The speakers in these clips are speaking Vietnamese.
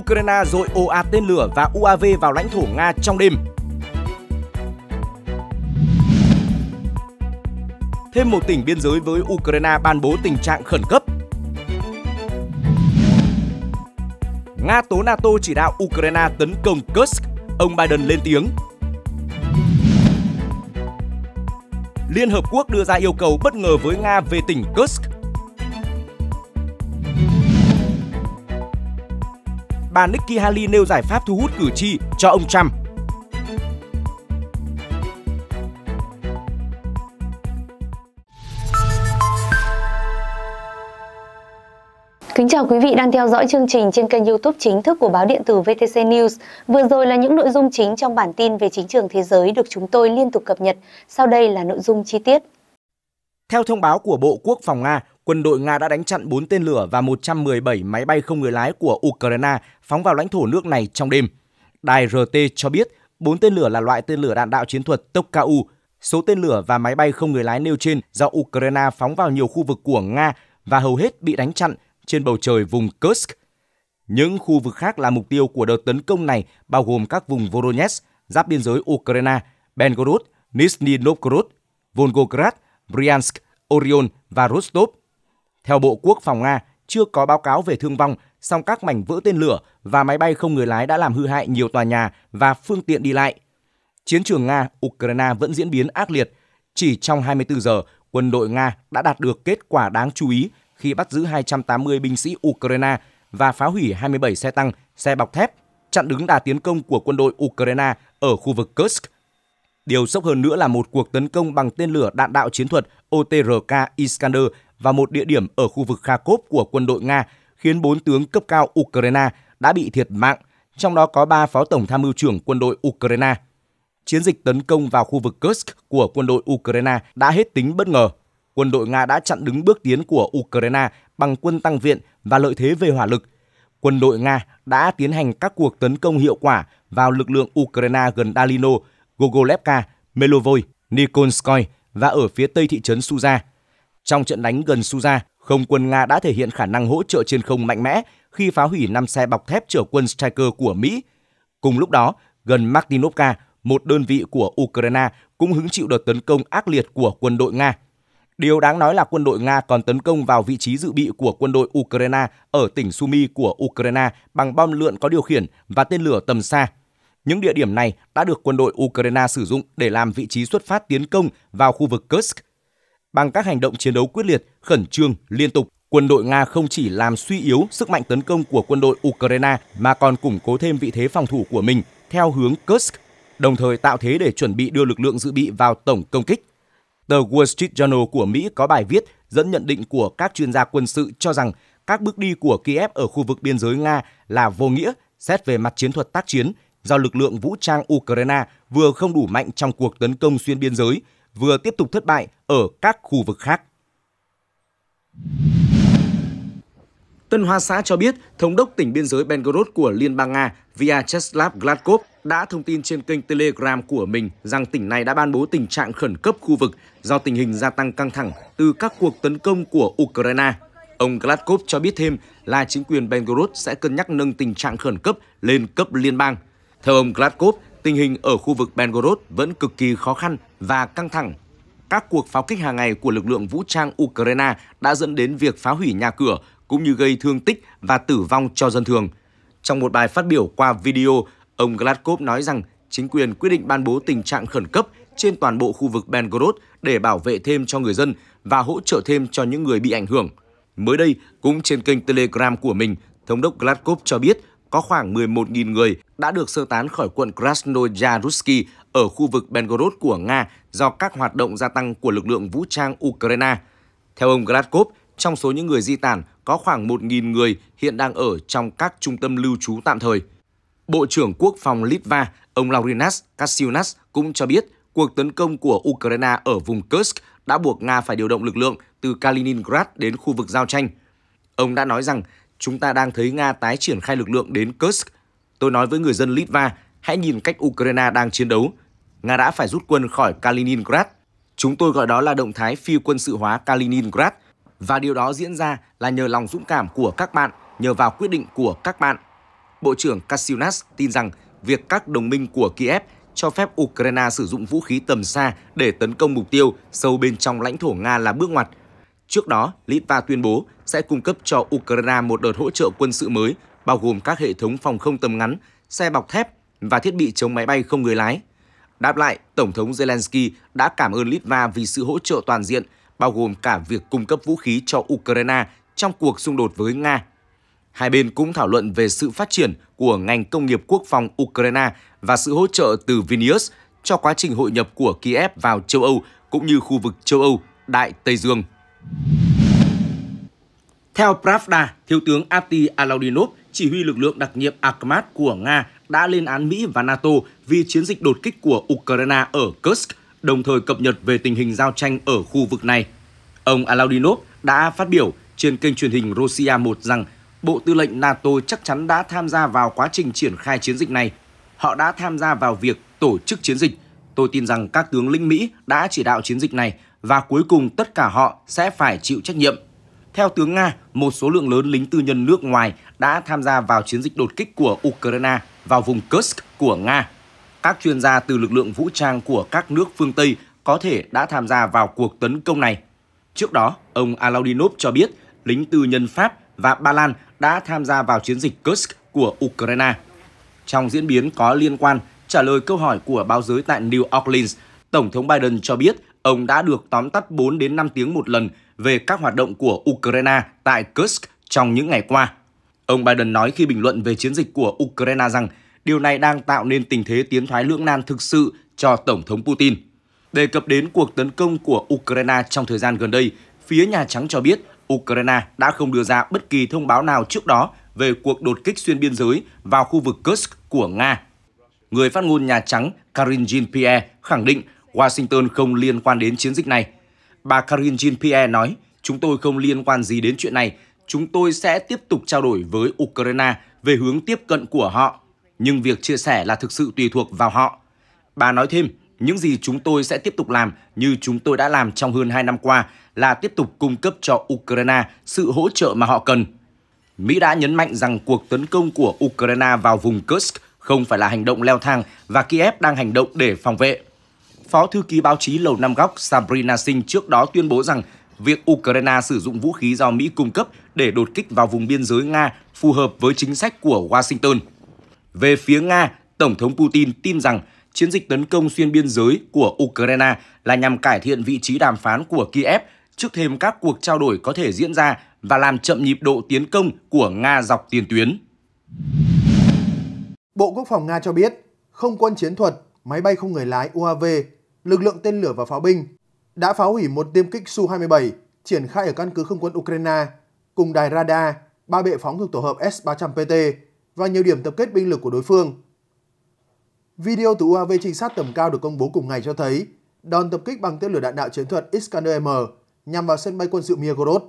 Ukraine dội ồ ạt tên lửa và UAV vào lãnh thổ Nga trong đêm. Thêm một tỉnh biên giới với Ukraine ban bố tình trạng khẩn cấp. Nga tố NATO chỉ đạo Ukraine tấn công Kursk, ông Biden lên tiếng. Liên Hợp Quốc đưa ra yêu cầu bất ngờ với Nga về tỉnh Kursk bà Nikki Haley nêu giải pháp thu hút cử tri cho ông Trump. Kính chào quý vị đang theo dõi chương trình trên kênh YouTube chính thức của báo điện tử VTC News. Vừa rồi là những nội dung chính trong bản tin về chính trường thế giới được chúng tôi liên tục cập nhật. Sau đây là nội dung chi tiết. Theo thông báo của Bộ Quốc phòng Nga, quân đội Nga đã đánh chặn 4 tên lửa và 117 máy bay không người lái của Ukraine phóng vào lãnh thổ nước này trong đêm. Đài RT cho biết 4 tên lửa là loại tên lửa đạn đạo chiến thuật Tokau. Số tên lửa và máy bay không người lái nêu trên do Ukraine phóng vào nhiều khu vực của Nga và hầu hết bị đánh chặn trên bầu trời vùng Kursk. Những khu vực khác là mục tiêu của đợt tấn công này bao gồm các vùng Voronezh, giáp biên giới Ukraine, Belgorod, Nizhny Novgorod, Volgograd, Bryansk, orion và Rostov. Theo Bộ Quốc phòng Nga, chưa có báo cáo về thương vong, song các mảnh vỡ tên lửa và máy bay không người lái đã làm hư hại nhiều tòa nhà và phương tiện đi lại. Chiến trường Nga-Ukraine vẫn diễn biến ác liệt. Chỉ trong 24 giờ, quân đội Nga đã đạt được kết quả đáng chú ý khi bắt giữ 280 binh sĩ Ukraine và phá hủy 27 xe tăng, xe bọc thép, chặn đứng đà tiến công của quân đội Ukraine ở khu vực Kursk. Điều sốc hơn nữa là một cuộc tấn công bằng tên lửa đạn đạo chiến thuật OTRK Iskander và một địa điểm ở khu vực Kharkov của quân đội Nga, khiến bốn tướng cấp cao Ukraine đã bị thiệt mạng, trong đó có ba phó tổng tham mưu trưởng quân đội Ukraine. Chiến dịch tấn công vào khu vực Kursk của quân đội Ukraine đã hết tính bất ngờ. Quân đội Nga đã chặn đứng bước tiến của Ukraine bằng quân tăng viện và lợi thế về hỏa lực. Quân đội Nga đã tiến hành các cuộc tấn công hiệu quả vào lực lượng Ukraine gần Dalino, Gogolevka, Melovoy, Nikolskoy và ở phía tây thị trấn Suza. Trong trận đánh gần Suza, không quân Nga đã thể hiện khả năng hỗ trợ trên không mạnh mẽ khi phá hủy 5 xe bọc thép chở quân Striker của Mỹ. Cùng lúc đó, gần Martinovka, một đơn vị của Ukraine cũng hứng chịu đợt tấn công ác liệt của quân đội Nga. Điều đáng nói là quân đội Nga còn tấn công vào vị trí dự bị của quân đội Ukraine ở tỉnh Sumy của Ukraine bằng bom lượn có điều khiển và tên lửa tầm xa. Những địa điểm này đã được quân đội Ukraine sử dụng để làm vị trí xuất phát tiến công vào khu vực Kursk Bằng các hành động chiến đấu quyết liệt, khẩn trương, liên tục, quân đội Nga không chỉ làm suy yếu sức mạnh tấn công của quân đội Ukraine mà còn củng cố thêm vị thế phòng thủ của mình theo hướng Kursk, đồng thời tạo thế để chuẩn bị đưa lực lượng dự bị vào tổng công kích. Tờ Wall Street Journal của Mỹ có bài viết dẫn nhận định của các chuyên gia quân sự cho rằng các bước đi của Kiev ở khu vực biên giới Nga là vô nghĩa xét về mặt chiến thuật tác chiến do lực lượng vũ trang Ukraine vừa không đủ mạnh trong cuộc tấn công xuyên biên giới, vừa tiếp tục thất bại ở các khu vực khác. Tân Hoa Xã cho biết, Thống đốc tỉnh biên giới Belgorod của Liên bang Nga Vyacheslav Gladkov đã thông tin trên kênh Telegram của mình rằng tỉnh này đã ban bố tình trạng khẩn cấp khu vực do tình hình gia tăng căng thẳng từ các cuộc tấn công của Ukraine. Ông Gladkov cho biết thêm là chính quyền Belgorod sẽ cân nhắc nâng tình trạng khẩn cấp lên cấp liên bang. Theo ông Gladkov, tình hình ở khu vực Belgorod vẫn cực kỳ khó khăn và căng thẳng. Các cuộc pháo kích hàng ngày của lực lượng vũ trang Ukraine đã dẫn đến việc phá hủy nhà cửa cũng như gây thương tích và tử vong cho dân thường. Trong một bài phát biểu qua video, ông Gladkov nói rằng chính quyền quyết định ban bố tình trạng khẩn cấp trên toàn bộ khu vực Belgorod để bảo vệ thêm cho người dân và hỗ trợ thêm cho những người bị ảnh hưởng. Mới đây, cũng trên kênh Telegram của mình, Thống đốc Gladkov cho biết có khoảng 11.000 người đã được sơ tán khỏi quận Krasnoyarsky ở khu vực Belgorod của Nga do các hoạt động gia tăng của lực lượng vũ trang Ukraine. Theo ông Gradkov, trong số những người di tản có khoảng 1.000 người hiện đang ở trong các trung tâm lưu trú tạm thời. Bộ trưởng Quốc phòng Litva, ông Laurinas Kasiunas cũng cho biết cuộc tấn công của Ukraine ở vùng Kursk đã buộc Nga phải điều động lực lượng từ Kaliningrad đến khu vực giao tranh. Ông đã nói rằng chúng ta đang thấy Nga tái triển khai lực lượng đến Kursk. Tôi nói với người dân Litva, hãy nhìn cách Ukraine đang chiến đấu. Nga đã phải rút quân khỏi Kaliningrad. Chúng tôi gọi đó là động thái phi quân sự hóa Kaliningrad. Và điều đó diễn ra là nhờ lòng dũng cảm của các bạn, nhờ vào quyết định của các bạn. Bộ trưởng Kasyunas tin rằng việc các đồng minh của Kiev cho phép Ukraine sử dụng vũ khí tầm xa để tấn công mục tiêu sâu bên trong lãnh thổ Nga là bước ngoặt – Trước đó, Litva tuyên bố sẽ cung cấp cho Ukraine một đợt hỗ trợ quân sự mới, bao gồm các hệ thống phòng không tầm ngắn, xe bọc thép và thiết bị chống máy bay không người lái. Đáp lại, Tổng thống Zelensky đã cảm ơn Litva vì sự hỗ trợ toàn diện, bao gồm cả việc cung cấp vũ khí cho Ukraine trong cuộc xung đột với Nga. Hai bên cũng thảo luận về sự phát triển của ngành công nghiệp quốc phòng Ukraine và sự hỗ trợ từ Vilnius cho quá trình hội nhập của Kiev vào châu Âu cũng như khu vực châu Âu, Đại Tây Dương. Theo Pravda, Thiếu tướng Ati Alaudinov, chỉ huy lực lượng đặc nhiệm Akhmat của Nga đã lên án Mỹ và NATO vì chiến dịch đột kích của Ukraine ở Kursk, đồng thời cập nhật về tình hình giao tranh ở khu vực này. Ông Alaudinov đã phát biểu trên kênh truyền hình Russia 1 rằng Bộ Tư lệnh NATO chắc chắn đã tham gia vào quá trình triển khai chiến dịch này. Họ đã tham gia vào việc tổ chức chiến dịch. Tôi tin rằng các tướng lĩnh Mỹ đã chỉ đạo chiến dịch này và cuối cùng tất cả họ sẽ phải chịu trách nhiệm. Theo tướng Nga, một số lượng lớn lính tư nhân nước ngoài đã tham gia vào chiến dịch đột kích của Ukraine vào vùng Kursk của Nga. Các chuyên gia từ lực lượng vũ trang của các nước phương Tây có thể đã tham gia vào cuộc tấn công này. Trước đó, ông Alaudinov cho biết lính tư nhân Pháp và Ba Lan đã tham gia vào chiến dịch Kursk của Ukraine. Trong diễn biến có liên quan, trả lời câu hỏi của báo giới tại New Orleans, Tổng thống Biden cho biết ông đã được tóm tắt 4 đến 5 tiếng một lần về các hoạt động của Ukraine tại Kursk trong những ngày qua. Ông Biden nói khi bình luận về chiến dịch của Ukraine rằng điều này đang tạo nên tình thế tiến thoái lưỡng nan thực sự cho Tổng thống Putin. Đề cập đến cuộc tấn công của Ukraine trong thời gian gần đây, phía Nhà Trắng cho biết Ukraine đã không đưa ra bất kỳ thông báo nào trước đó về cuộc đột kích xuyên biên giới vào khu vực Kursk của Nga. Người phát ngôn Nhà Trắng Karin Jean-Pierre khẳng định Washington không liên quan đến chiến dịch này. Bà Karine Jean-Pierre nói, chúng tôi không liên quan gì đến chuyện này, chúng tôi sẽ tiếp tục trao đổi với Ukraine về hướng tiếp cận của họ, nhưng việc chia sẻ là thực sự tùy thuộc vào họ. Bà nói thêm, những gì chúng tôi sẽ tiếp tục làm như chúng tôi đã làm trong hơn 2 năm qua là tiếp tục cung cấp cho Ukraine sự hỗ trợ mà họ cần. Mỹ đã nhấn mạnh rằng cuộc tấn công của Ukraine vào vùng Kursk không phải là hành động leo thang và Kiev đang hành động để phòng vệ. Phó thư ký báo chí Lầu Năm Góc Sabrina Singh trước đó tuyên bố rằng việc Ukraine sử dụng vũ khí do Mỹ cung cấp để đột kích vào vùng biên giới Nga phù hợp với chính sách của Washington. Về phía Nga, Tổng thống Putin tin rằng chiến dịch tấn công xuyên biên giới của Ukraine là nhằm cải thiện vị trí đàm phán của Kiev trước thêm các cuộc trao đổi có thể diễn ra và làm chậm nhịp độ tiến công của Nga dọc tiền tuyến. Bộ Quốc phòng Nga cho biết, không quân chiến thuật, máy bay không người lái UAV lực lượng tên lửa và pháo binh đã phá hủy một tiêm kích Su-27 triển khai ở căn cứ không quân Ukraine cùng đài radar, ba bệ phóng thuộc tổ hợp S-300PT và nhiều điểm tập kết binh lực của đối phương. Video từ UAV trinh sát tầm cao được công bố cùng ngày cho thấy đòn tập kích bằng tên lửa đạn đạo chiến thuật Iskander-M nhằm vào sân bay quân sự Mirgorod.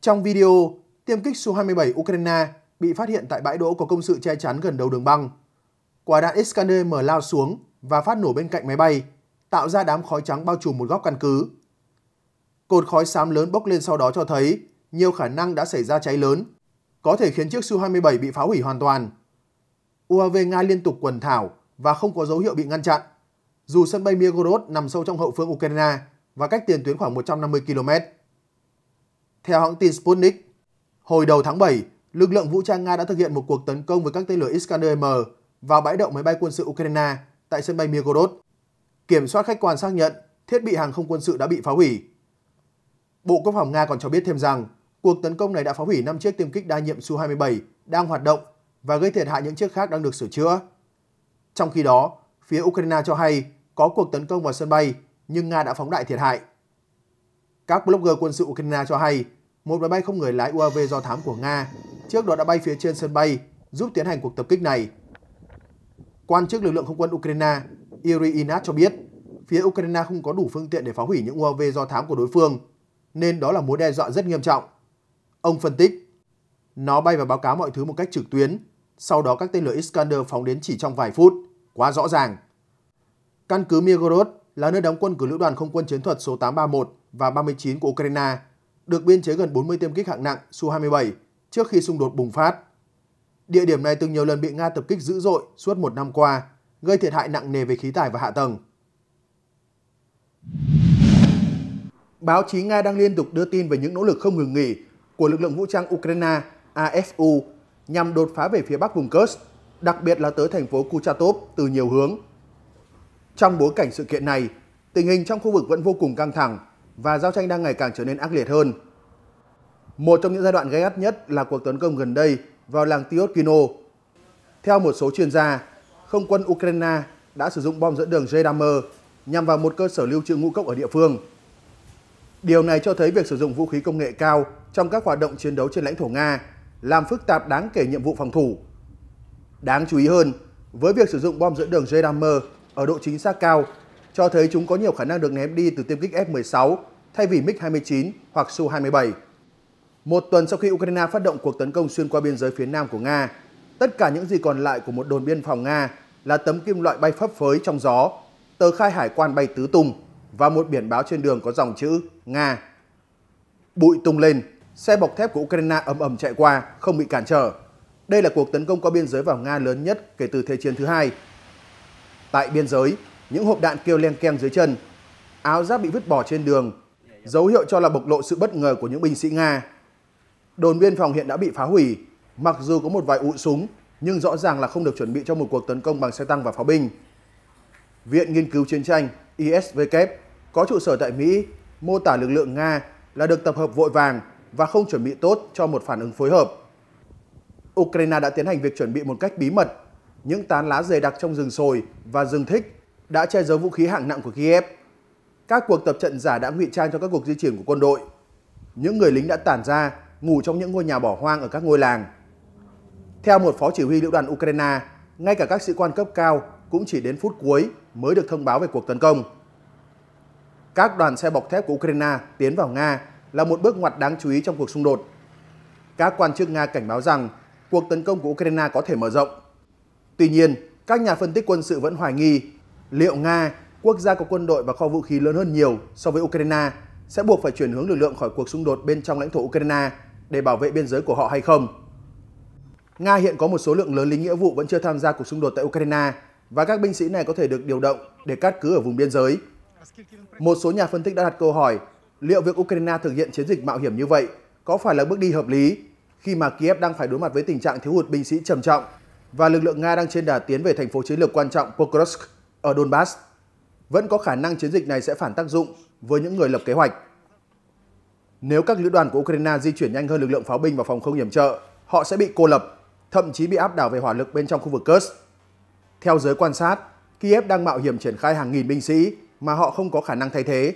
Trong video, tiêm kích Su-27 Ukraine bị phát hiện tại bãi đỗ có công sự che chắn gần đầu đường băng. Quả đạn Iskander-M lao xuống và phát nổ bên cạnh máy bay, tạo ra đám khói trắng bao trùm một góc căn cứ. Cột khói xám lớn bốc lên sau đó cho thấy nhiều khả năng đã xảy ra cháy lớn, có thể khiến chiếc Su-27 bị phá hủy hoàn toàn. UAV Nga liên tục quần thảo và không có dấu hiệu bị ngăn chặn, dù sân bay Mirgorod nằm sâu trong hậu phương Ukraine và cách tiền tuyến khoảng 150 km. Theo hãng tin Sputnik, hồi đầu tháng 7, lực lượng vũ trang Nga đã thực hiện một cuộc tấn công với các tên lửa Iskander-M vào bãi đậu máy bay quân sự Ukraine tại sân bay Mirgorod. Kiểm soát khách quan xác nhận thiết bị hàng không quân sự đã bị phá hủy. Bộ Quốc phòng Nga còn cho biết thêm rằng cuộc tấn công này đã phá hủy 5 chiếc tiêm kích đa nhiệm Su-27 đang hoạt động và gây thiệt hại những chiếc khác đang được sửa chữa. Trong khi đó, phía Ukraine cho hay có cuộc tấn công vào sân bay nhưng Nga đã phóng đại thiệt hại. Các blogger quân sự Ukraine cho hay một máy bay không người lái UAV do thám của Nga trước đó đã bay phía trên sân bay giúp tiến hành cuộc tập kích này. Quan chức lực lượng không quân Ukraine Yuri Inat cho biết, phía Ukraine không có đủ phương tiện để phá hủy những UAV do thám của đối phương, nên đó là mối đe dọa rất nghiêm trọng. Ông phân tích, nó bay và báo cáo mọi thứ một cách trực tuyến, sau đó các tên lửa Iskander phóng đến chỉ trong vài phút, quá rõ ràng. Căn cứ Mirgorod là nơi đóng quân của Lữ đoàn Không quân Chiến thuật số 831 và 39 của Ukraine, được biên chế gần 40 tiêm kích hạng nặng Su-27 trước khi xung đột bùng phát. Địa điểm này từng nhiều lần bị Nga tập kích dữ dội suốt một năm qua, gây thiệt hại nặng nề về khí tài và hạ tầng. Báo chí Nga đang liên tục đưa tin về những nỗ lực không ngừng nghỉ của lực lượng vũ trang Ukraine AFU nhằm đột phá về phía bắc vùng Kursk, đặc biệt là tới thành phố Kuchatov từ nhiều hướng. Trong bối cảnh sự kiện này, tình hình trong khu vực vẫn vô cùng căng thẳng và giao tranh đang ngày càng trở nên ác liệt hơn. Một trong những giai đoạn gay gắt nhất là cuộc tấn công gần đây vào làng Tiotkino. Theo một số chuyên gia, không quân Ukraine đã sử dụng bom dẫn đường Jaidamer nhằm vào một cơ sở lưu trữ ngũ cốc ở địa phương. Điều này cho thấy việc sử dụng vũ khí công nghệ cao trong các hoạt động chiến đấu trên lãnh thổ Nga làm phức tạp đáng kể nhiệm vụ phòng thủ. Đáng chú ý hơn, với việc sử dụng bom dẫn đường Jaidamer ở độ chính xác cao, cho thấy chúng có nhiều khả năng được ném đi từ tiêm kích F-16 thay vì MiG-29 hoặc Su-27. Một tuần sau khi Ukraine phát động cuộc tấn công xuyên qua biên giới phía nam của Nga, tất cả những gì còn lại của một đồn biên phòng Nga là tấm kim loại bay phấp phới trong gió, tờ khai hải quan bay tứ tung và một biển báo trên đường có dòng chữ Nga. Bụi tung lên, xe bọc thép của Ukraine ầm ầm chạy qua, không bị cản trở. Đây là cuộc tấn công qua biên giới vào Nga lớn nhất kể từ Thế chiến thứ hai. Tại biên giới, những hộp đạn kêu len keng dưới chân, áo giáp bị vứt bỏ trên đường, dấu hiệu cho là bộc lộ sự bất ngờ của những binh sĩ Nga Đồn biên phòng hiện đã bị phá hủy, mặc dù có một vài ụ súng nhưng rõ ràng là không được chuẩn bị cho một cuộc tấn công bằng xe tăng và pháo binh. Viện Nghiên cứu Chiến tranh ISVK có trụ sở tại Mỹ mô tả lực lượng Nga là được tập hợp vội vàng và không chuẩn bị tốt cho một phản ứng phối hợp. Ukraine đã tiến hành việc chuẩn bị một cách bí mật. Những tán lá dày đặc trong rừng sồi và rừng thích đã che giấu vũ khí hạng nặng của Kiev. Các cuộc tập trận giả đã ngụy trang cho các cuộc di chuyển của quân đội. Những người lính đã tản ra ngủ trong những ngôi nhà bỏ hoang ở các ngôi làng. Theo một phó chỉ huy lữ đoàn Ukraine, ngay cả các sĩ quan cấp cao cũng chỉ đến phút cuối mới được thông báo về cuộc tấn công. Các đoàn xe bọc thép của Ukraine tiến vào Nga là một bước ngoặt đáng chú ý trong cuộc xung đột. Các quan chức Nga cảnh báo rằng cuộc tấn công của Ukraine có thể mở rộng. Tuy nhiên, các nhà phân tích quân sự vẫn hoài nghi liệu Nga, quốc gia có quân đội và kho vũ khí lớn hơn nhiều so với Ukraine, sẽ buộc phải chuyển hướng lực lượng khỏi cuộc xung đột bên trong lãnh thổ Ukraine để bảo vệ biên giới của họ hay không. Nga hiện có một số lượng lớn lính nghĩa vụ vẫn chưa tham gia cuộc xung đột tại Ukraine và các binh sĩ này có thể được điều động để cắt cứ ở vùng biên giới. Một số nhà phân tích đã đặt câu hỏi liệu việc Ukraine thực hiện chiến dịch mạo hiểm như vậy có phải là bước đi hợp lý khi mà Kiev đang phải đối mặt với tình trạng thiếu hụt binh sĩ trầm trọng và lực lượng Nga đang trên đà tiến về thành phố chiến lược quan trọng Pokrovsk ở Donbass. Vẫn có khả năng chiến dịch này sẽ phản tác dụng với những người lập kế hoạch. Nếu các lữ đoàn của Ukraine di chuyển nhanh hơn lực lượng pháo binh và phòng không yểm trợ, họ sẽ bị cô lập, thậm chí bị áp đảo về hỏa lực bên trong khu vực Kursk. Theo giới quan sát, Kiev đang mạo hiểm triển khai hàng nghìn binh sĩ mà họ không có khả năng thay thế.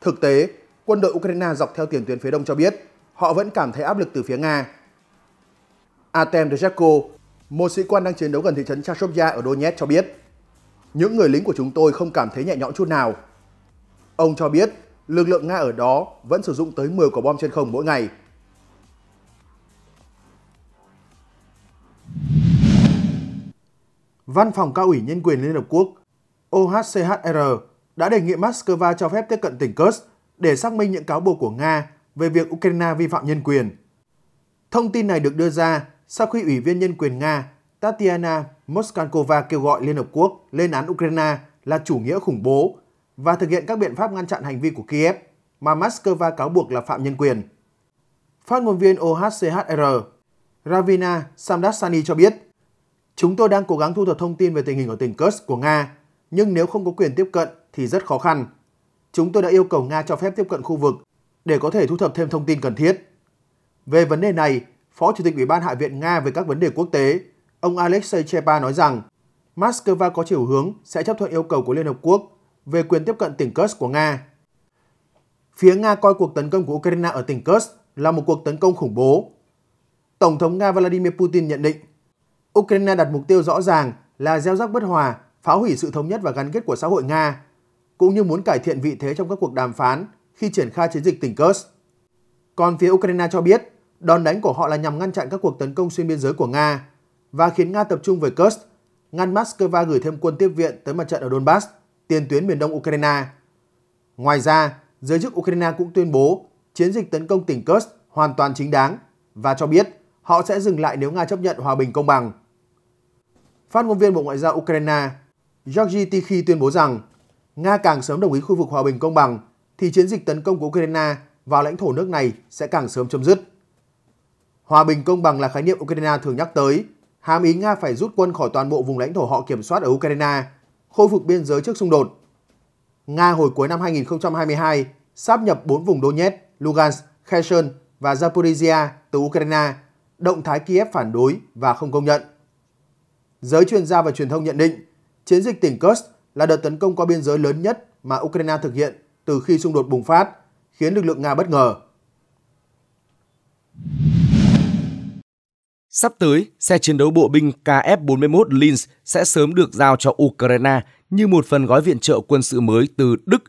Thực tế, quân đội Ukraine dọc theo tiền tuyến phía đông cho biết họ vẫn cảm thấy áp lực từ phía Nga. Artem Dzeko, một sĩ quan đang chiến đấu gần thị trấn Chashovya ở Donetsk cho biết, những người lính của chúng tôi không cảm thấy nhẹ nhõm chút nào. Ông cho biết lực lượng Nga ở đó vẫn sử dụng tới 10 quả bom trên không mỗi ngày. Văn phòng cao ủy nhân quyền Liên Hợp Quốc OHCHR đã đề nghị Moscow cho phép tiếp cận tỉnh Kursk để xác minh những cáo buộc của Nga về việc Ukraine vi phạm nhân quyền. Thông tin này được đưa ra sau khi Ủy viên Nhân quyền Nga Tatiana Moskankova kêu gọi Liên Hợp Quốc lên án Ukraine là chủ nghĩa khủng bố và thực hiện các biện pháp ngăn chặn hành vi của Kiev mà Moscow cáo buộc là phạm nhân quyền. Phát ngôn viên OHCHR Ravina Samdassani cho biết, Chúng tôi đang cố gắng thu thập thông tin về tình hình ở tỉnh Kursk của Nga, nhưng nếu không có quyền tiếp cận thì rất khó khăn. Chúng tôi đã yêu cầu Nga cho phép tiếp cận khu vực để có thể thu thập thêm thông tin cần thiết. Về vấn đề này, Phó Chủ tịch Ủy ban Hạ viện Nga về các vấn đề quốc tế, ông Alexei Chepa nói rằng Moscow có chiều hướng sẽ chấp thuận yêu cầu của Liên Hợp Quốc về quyền tiếp cận tỉnh Kursk của Nga. Phía Nga coi cuộc tấn công của Ukraine ở tỉnh Kursk là một cuộc tấn công khủng bố. Tổng thống Nga Vladimir Putin nhận định, Ukraine đặt mục tiêu rõ ràng là gieo rắc bất hòa, phá hủy sự thống nhất và gắn kết của xã hội Nga, cũng như muốn cải thiện vị thế trong các cuộc đàm phán khi triển khai chiến dịch tỉnh Kursk. Còn phía Ukraine cho biết, đòn đánh của họ là nhằm ngăn chặn các cuộc tấn công xuyên biên giới của Nga và khiến Nga tập trung về Kursk, ngăn Moscow gửi thêm quân tiếp viện tới mặt trận ở Donbass tiền tuyến miền đông Ukraine. Ngoài ra, giới chức Ukraine cũng tuyên bố chiến dịch tấn công tỉnh Kursk hoàn toàn chính đáng và cho biết họ sẽ dừng lại nếu Nga chấp nhận hòa bình công bằng. Phát ngôn viên Bộ Ngoại giao Ukraine Georgy Tikhi tuyên bố rằng Nga càng sớm đồng ý khu vực hòa bình công bằng thì chiến dịch tấn công của Ukraine vào lãnh thổ nước này sẽ càng sớm chấm dứt. Hòa bình công bằng là khái niệm Ukraine thường nhắc tới, hàm ý Nga phải rút quân khỏi toàn bộ vùng lãnh thổ họ kiểm soát ở Ukraine – khôi phục biên giới trước xung đột. Nga hồi cuối năm 2022 sáp nhập 4 vùng Donetsk, Lugansk, Kherson và Zaporizhia từ Ukraine, động thái Kiev phản đối và không công nhận. Giới chuyên gia và truyền thông nhận định, chiến dịch tỉnh Kursk là đợt tấn công qua biên giới lớn nhất mà Ukraine thực hiện từ khi xung đột bùng phát, khiến lực lượng Nga bất ngờ. Sắp tới, xe chiến đấu bộ binh KF-41 Linz sẽ sớm được giao cho Ukraine như một phần gói viện trợ quân sự mới từ Đức.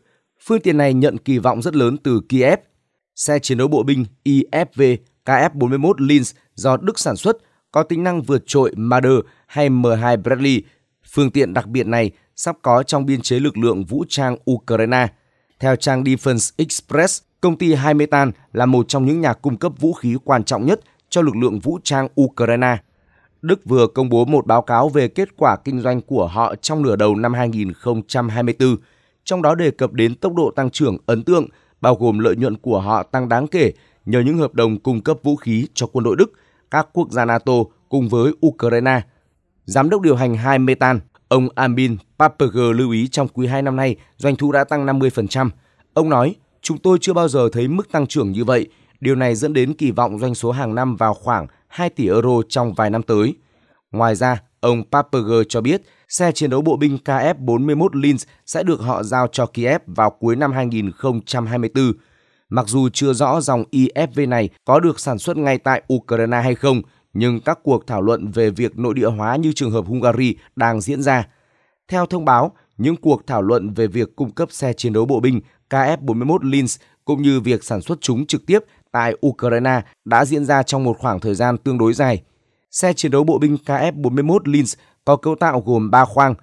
Phương tiện này nhận kỳ vọng rất lớn từ Kiev. Xe chiến đấu bộ binh IFV KF-41 Linz do Đức sản xuất có tính năng vượt trội Marder hay M2 Bradley. Phương tiện đặc biệt này sắp có trong biên chế lực lượng vũ trang Ukraine. Theo trang Defense Express, công ty Hai là một trong những nhà cung cấp vũ khí quan trọng nhất – cho lực lượng vũ trang Ukraine. Đức vừa công bố một báo cáo về kết quả kinh doanh của họ trong nửa đầu năm 2024, trong đó đề cập đến tốc độ tăng trưởng ấn tượng, bao gồm lợi nhuận của họ tăng đáng kể nhờ những hợp đồng cung cấp vũ khí cho quân đội Đức, các quốc gia NATO cùng với Ukraine. Giám đốc điều hành hai Metan, ông Armin Paperger lưu ý trong quý 2 năm nay doanh thu đã tăng 50%. Ông nói, chúng tôi chưa bao giờ thấy mức tăng trưởng như vậy – Điều này dẫn đến kỳ vọng doanh số hàng năm vào khoảng 2 tỷ euro trong vài năm tới. Ngoài ra, ông Paperger cho biết xe chiến đấu bộ binh KF-41 Linz sẽ được họ giao cho Kiev vào cuối năm 2024. Mặc dù chưa rõ dòng IFV này có được sản xuất ngay tại Ukraine hay không, nhưng các cuộc thảo luận về việc nội địa hóa như trường hợp Hungary đang diễn ra. Theo thông báo, những cuộc thảo luận về việc cung cấp xe chiến đấu bộ binh KF-41 Linz cũng như việc sản xuất chúng trực tiếp tại Ukraine đã diễn ra trong một khoảng thời gian tương đối dài. Xe chiến đấu bộ binh KF-41 Linz có cấu tạo gồm 3 khoang,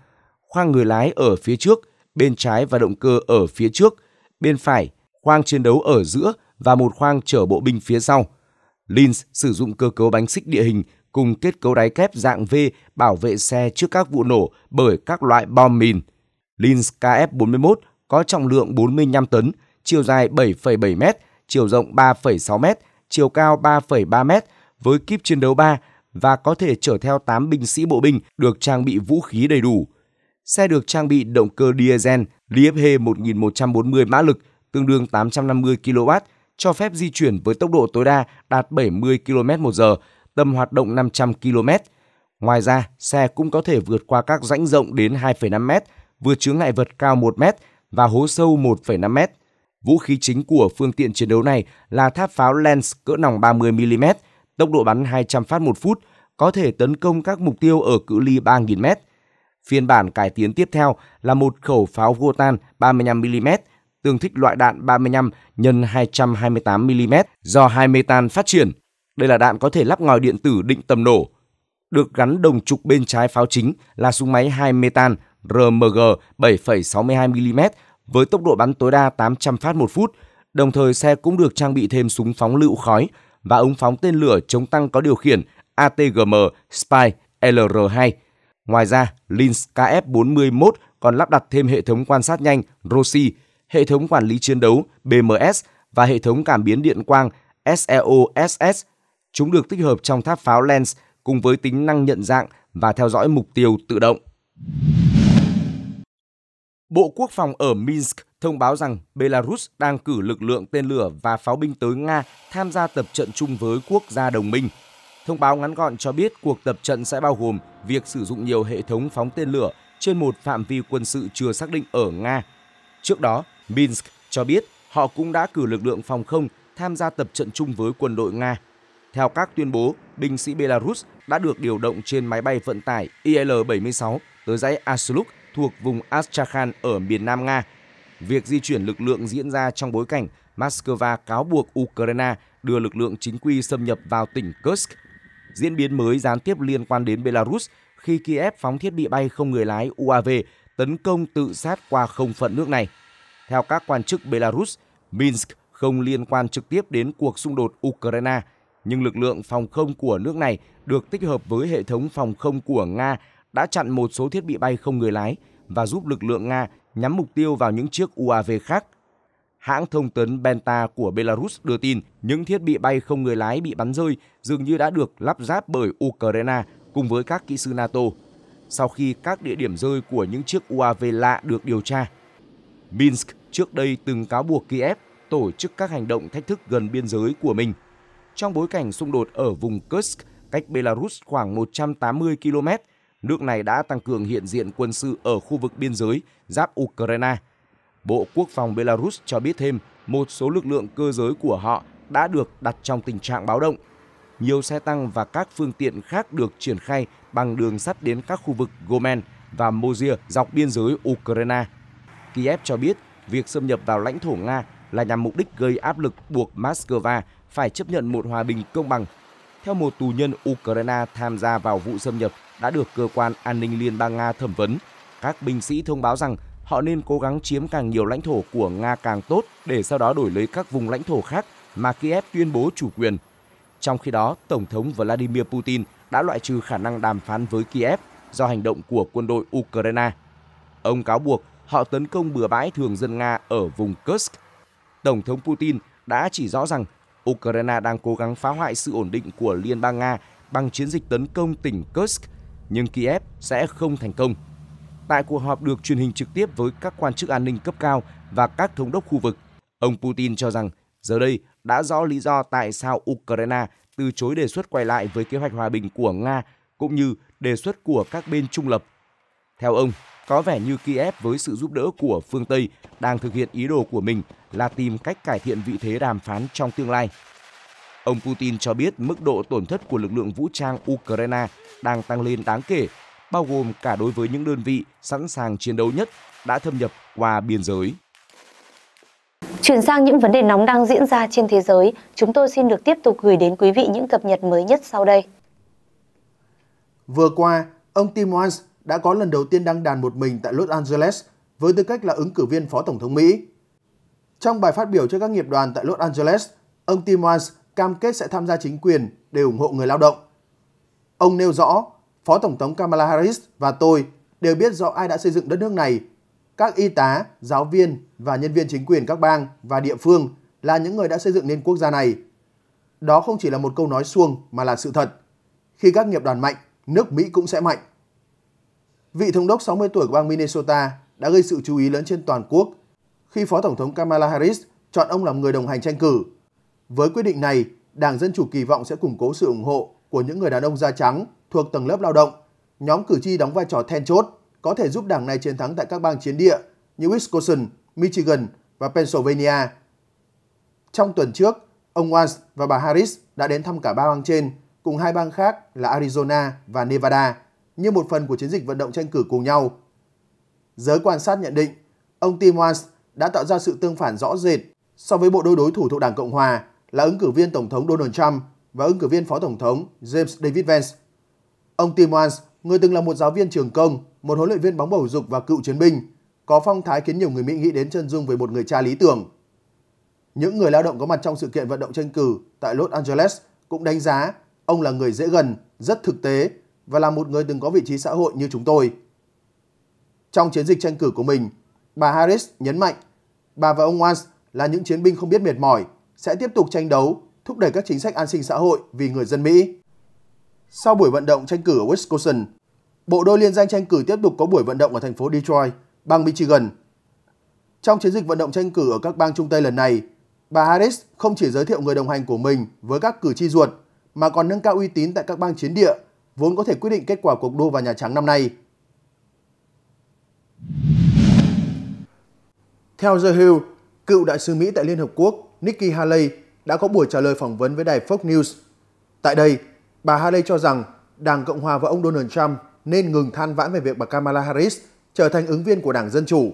khoang người lái ở phía trước, bên trái và động cơ ở phía trước, bên phải, khoang chiến đấu ở giữa và một khoang chở bộ binh phía sau. Linz sử dụng cơ cấu bánh xích địa hình cùng kết cấu đáy kép dạng V bảo vệ xe trước các vụ nổ bởi các loại bom mìn. Linz KF-41 có trọng lượng 45 tấn, chiều dài 7,7 mét chiều rộng 3,6 m, chiều cao 3,3 m với kíp chiến đấu 3 và có thể chở theo 8 binh sĩ bộ binh được trang bị vũ khí đầy đủ. Xe được trang bị động cơ diesel LFH 1140 mã lực, tương đương 850 kW, cho phép di chuyển với tốc độ tối đa đạt 70 km/h, tầm hoạt động 500 km. Ngoài ra, xe cũng có thể vượt qua các rãnh rộng đến 2,5 m, vượt chướng ngại vật cao 1 m và hố sâu 1,5 m. Vũ khí chính của phương tiện chiến đấu này là tháp pháo Lens cỡ nòng 30mm, tốc độ bắn 200 phát một phút, có thể tấn công các mục tiêu ở cự ly 3.000m. Phiên bản cải tiến tiếp theo là một khẩu pháo Votan 35mm, tương thích loại đạn 35 x 228mm do metan phát triển. Đây là đạn có thể lắp ngòi điện tử định tầm nổ. Được gắn đồng trục bên trái pháo chính là súng máy 2 metan RMG 7,62mm với tốc độ bắn tối đa 800 phát một phút, đồng thời xe cũng được trang bị thêm súng phóng lựu khói và ống phóng tên lửa chống tăng có điều khiển ATGM Spy LR2. Ngoài ra, Linz KF-41 còn lắp đặt thêm hệ thống quan sát nhanh ROSI, hệ thống quản lý chiến đấu BMS và hệ thống cảm biến điện quang SEOSS. E Chúng được tích hợp trong tháp pháo Lens cùng với tính năng nhận dạng và theo dõi mục tiêu tự động. Bộ Quốc phòng ở Minsk thông báo rằng Belarus đang cử lực lượng tên lửa và pháo binh tới Nga tham gia tập trận chung với quốc gia đồng minh. Thông báo ngắn gọn cho biết cuộc tập trận sẽ bao gồm việc sử dụng nhiều hệ thống phóng tên lửa trên một phạm vi quân sự chưa xác định ở Nga. Trước đó, Minsk cho biết họ cũng đã cử lực lượng phòng không tham gia tập trận chung với quân đội Nga. Theo các tuyên bố, binh sĩ Belarus đã được điều động trên máy bay vận tải IL-76 tới dãy Asluk thuộc vùng Astrakhan ở miền Nam Nga. Việc di chuyển lực lượng diễn ra trong bối cảnh Moscow cáo buộc Ukraine đưa lực lượng chính quy xâm nhập vào tỉnh Kursk. Diễn biến mới gián tiếp liên quan đến Belarus khi Kiev phóng thiết bị bay không người lái UAV tấn công tự sát qua không phận nước này. Theo các quan chức Belarus, Minsk không liên quan trực tiếp đến cuộc xung đột Ukraine, nhưng lực lượng phòng không của nước này được tích hợp với hệ thống phòng không của Nga đã chặn một số thiết bị bay không người lái và giúp lực lượng Nga nhắm mục tiêu vào những chiếc UAV khác. Hãng thông tấn Benta của Belarus đưa tin những thiết bị bay không người lái bị bắn rơi dường như đã được lắp ráp bởi Ukraine cùng với các kỹ sư NATO sau khi các địa điểm rơi của những chiếc UAV lạ được điều tra. Minsk trước đây từng cáo buộc Kiev tổ chức các hành động thách thức gần biên giới của mình. Trong bối cảnh xung đột ở vùng Kursk, cách Belarus khoảng 180 km, nước này đã tăng cường hiện diện quân sự ở khu vực biên giới giáp Ukraine. Bộ Quốc phòng Belarus cho biết thêm một số lực lượng cơ giới của họ đã được đặt trong tình trạng báo động. Nhiều xe tăng và các phương tiện khác được triển khai bằng đường sắt đến các khu vực Gomen và Mozia dọc biên giới Ukraine. Kiev cho biết việc xâm nhập vào lãnh thổ Nga là nhằm mục đích gây áp lực buộc Moscow phải chấp nhận một hòa bình công bằng. Theo một tù nhân Ukraine tham gia vào vụ xâm nhập đã được cơ quan an ninh Liên bang Nga thẩm vấn. Các binh sĩ thông báo rằng họ nên cố gắng chiếm càng nhiều lãnh thổ của Nga càng tốt để sau đó đổi lấy các vùng lãnh thổ khác mà Kiev tuyên bố chủ quyền. Trong khi đó, Tổng thống Vladimir Putin đã loại trừ khả năng đàm phán với Kiev do hành động của quân đội Ukraine. Ông cáo buộc họ tấn công bừa bãi thường dân Nga ở vùng Kursk. Tổng thống Putin đã chỉ rõ rằng Ukraine đang cố gắng phá hoại sự ổn định của Liên bang Nga bằng chiến dịch tấn công tỉnh Kursk – nhưng Kiev sẽ không thành công. Tại cuộc họp được truyền hình trực tiếp với các quan chức an ninh cấp cao và các thống đốc khu vực, ông Putin cho rằng giờ đây đã rõ lý do tại sao Ukraine từ chối đề xuất quay lại với kế hoạch hòa bình của Nga cũng như đề xuất của các bên trung lập. Theo ông, có vẻ như Kiev với sự giúp đỡ của phương Tây đang thực hiện ý đồ của mình là tìm cách cải thiện vị thế đàm phán trong tương lai Ông Putin cho biết mức độ tổn thất của lực lượng vũ trang Ukraine đang tăng lên đáng kể, bao gồm cả đối với những đơn vị sẵn sàng chiến đấu nhất đã thâm nhập qua biên giới. Chuyển sang những vấn đề nóng đang diễn ra trên thế giới, chúng tôi xin được tiếp tục gửi đến quý vị những cập nhật mới nhất sau đây. Vừa qua, ông Tim Walz đã có lần đầu tiên đăng đàn một mình tại Los Angeles với tư cách là ứng cử viên Phó Tổng thống Mỹ. Trong bài phát biểu cho các nghiệp đoàn tại Los Angeles, ông Tim Walz cam kết sẽ tham gia chính quyền để ủng hộ người lao động. Ông nêu rõ, Phó Tổng thống Kamala Harris và tôi đều biết rõ ai đã xây dựng đất nước này. Các y tá, giáo viên và nhân viên chính quyền các bang và địa phương là những người đã xây dựng nên quốc gia này. Đó không chỉ là một câu nói suông mà là sự thật. Khi các nghiệp đoàn mạnh, nước Mỹ cũng sẽ mạnh. Vị thống đốc 60 tuổi của bang Minnesota đã gây sự chú ý lớn trên toàn quốc khi Phó Tổng thống Kamala Harris chọn ông làm người đồng hành tranh cử với quyết định này, Đảng Dân Chủ kỳ vọng sẽ củng cố sự ủng hộ của những người đàn ông da trắng thuộc tầng lớp lao động. Nhóm cử tri đóng vai trò then chốt, có thể giúp đảng này chiến thắng tại các bang chiến địa như Wisconsin, Michigan và Pennsylvania. Trong tuần trước, ông Walz và bà Harris đã đến thăm cả ba bang trên, cùng hai bang khác là Arizona và Nevada, như một phần của chiến dịch vận động tranh cử cùng nhau. Giới quan sát nhận định, ông Tim Walz đã tạo ra sự tương phản rõ rệt so với bộ đôi đối thủ thuộc Đảng Cộng Hòa là ứng cử viên Tổng thống Donald Trump và ứng cử viên Phó Tổng thống James David Vance. Ông Tim Walz, người từng là một giáo viên trường công, một huấn luyện viên bóng bầu dục và cựu chiến binh, có phong thái khiến nhiều người Mỹ nghĩ đến chân dung về một người cha lý tưởng. Những người lao động có mặt trong sự kiện vận động tranh cử tại Los Angeles cũng đánh giá ông là người dễ gần, rất thực tế và là một người từng có vị trí xã hội như chúng tôi. Trong chiến dịch tranh cử của mình, bà Harris nhấn mạnh bà và ông Walz là những chiến binh không biết mệt mỏi sẽ tiếp tục tranh đấu, thúc đẩy các chính sách an sinh xã hội vì người dân Mỹ. Sau buổi vận động tranh cử ở Wisconsin, bộ đôi liên danh tranh cử tiếp tục có buổi vận động ở thành phố Detroit, bang Michigan. Trong chiến dịch vận động tranh cử ở các bang Trung Tây lần này, bà Harris không chỉ giới thiệu người đồng hành của mình với các cử tri ruột, mà còn nâng cao uy tín tại các bang chiến địa, vốn có thể quyết định kết quả cuộc đua vào Nhà Trắng năm nay. Theo The Hill, cựu đại sứ Mỹ tại Liên Hợp Quốc Nikki Haley đã có buổi trả lời phỏng vấn với đài Fox News. Tại đây, bà Haley cho rằng Đảng Cộng Hòa và ông Donald Trump nên ngừng than vãn về việc bà Kamala Harris trở thành ứng viên của Đảng Dân Chủ,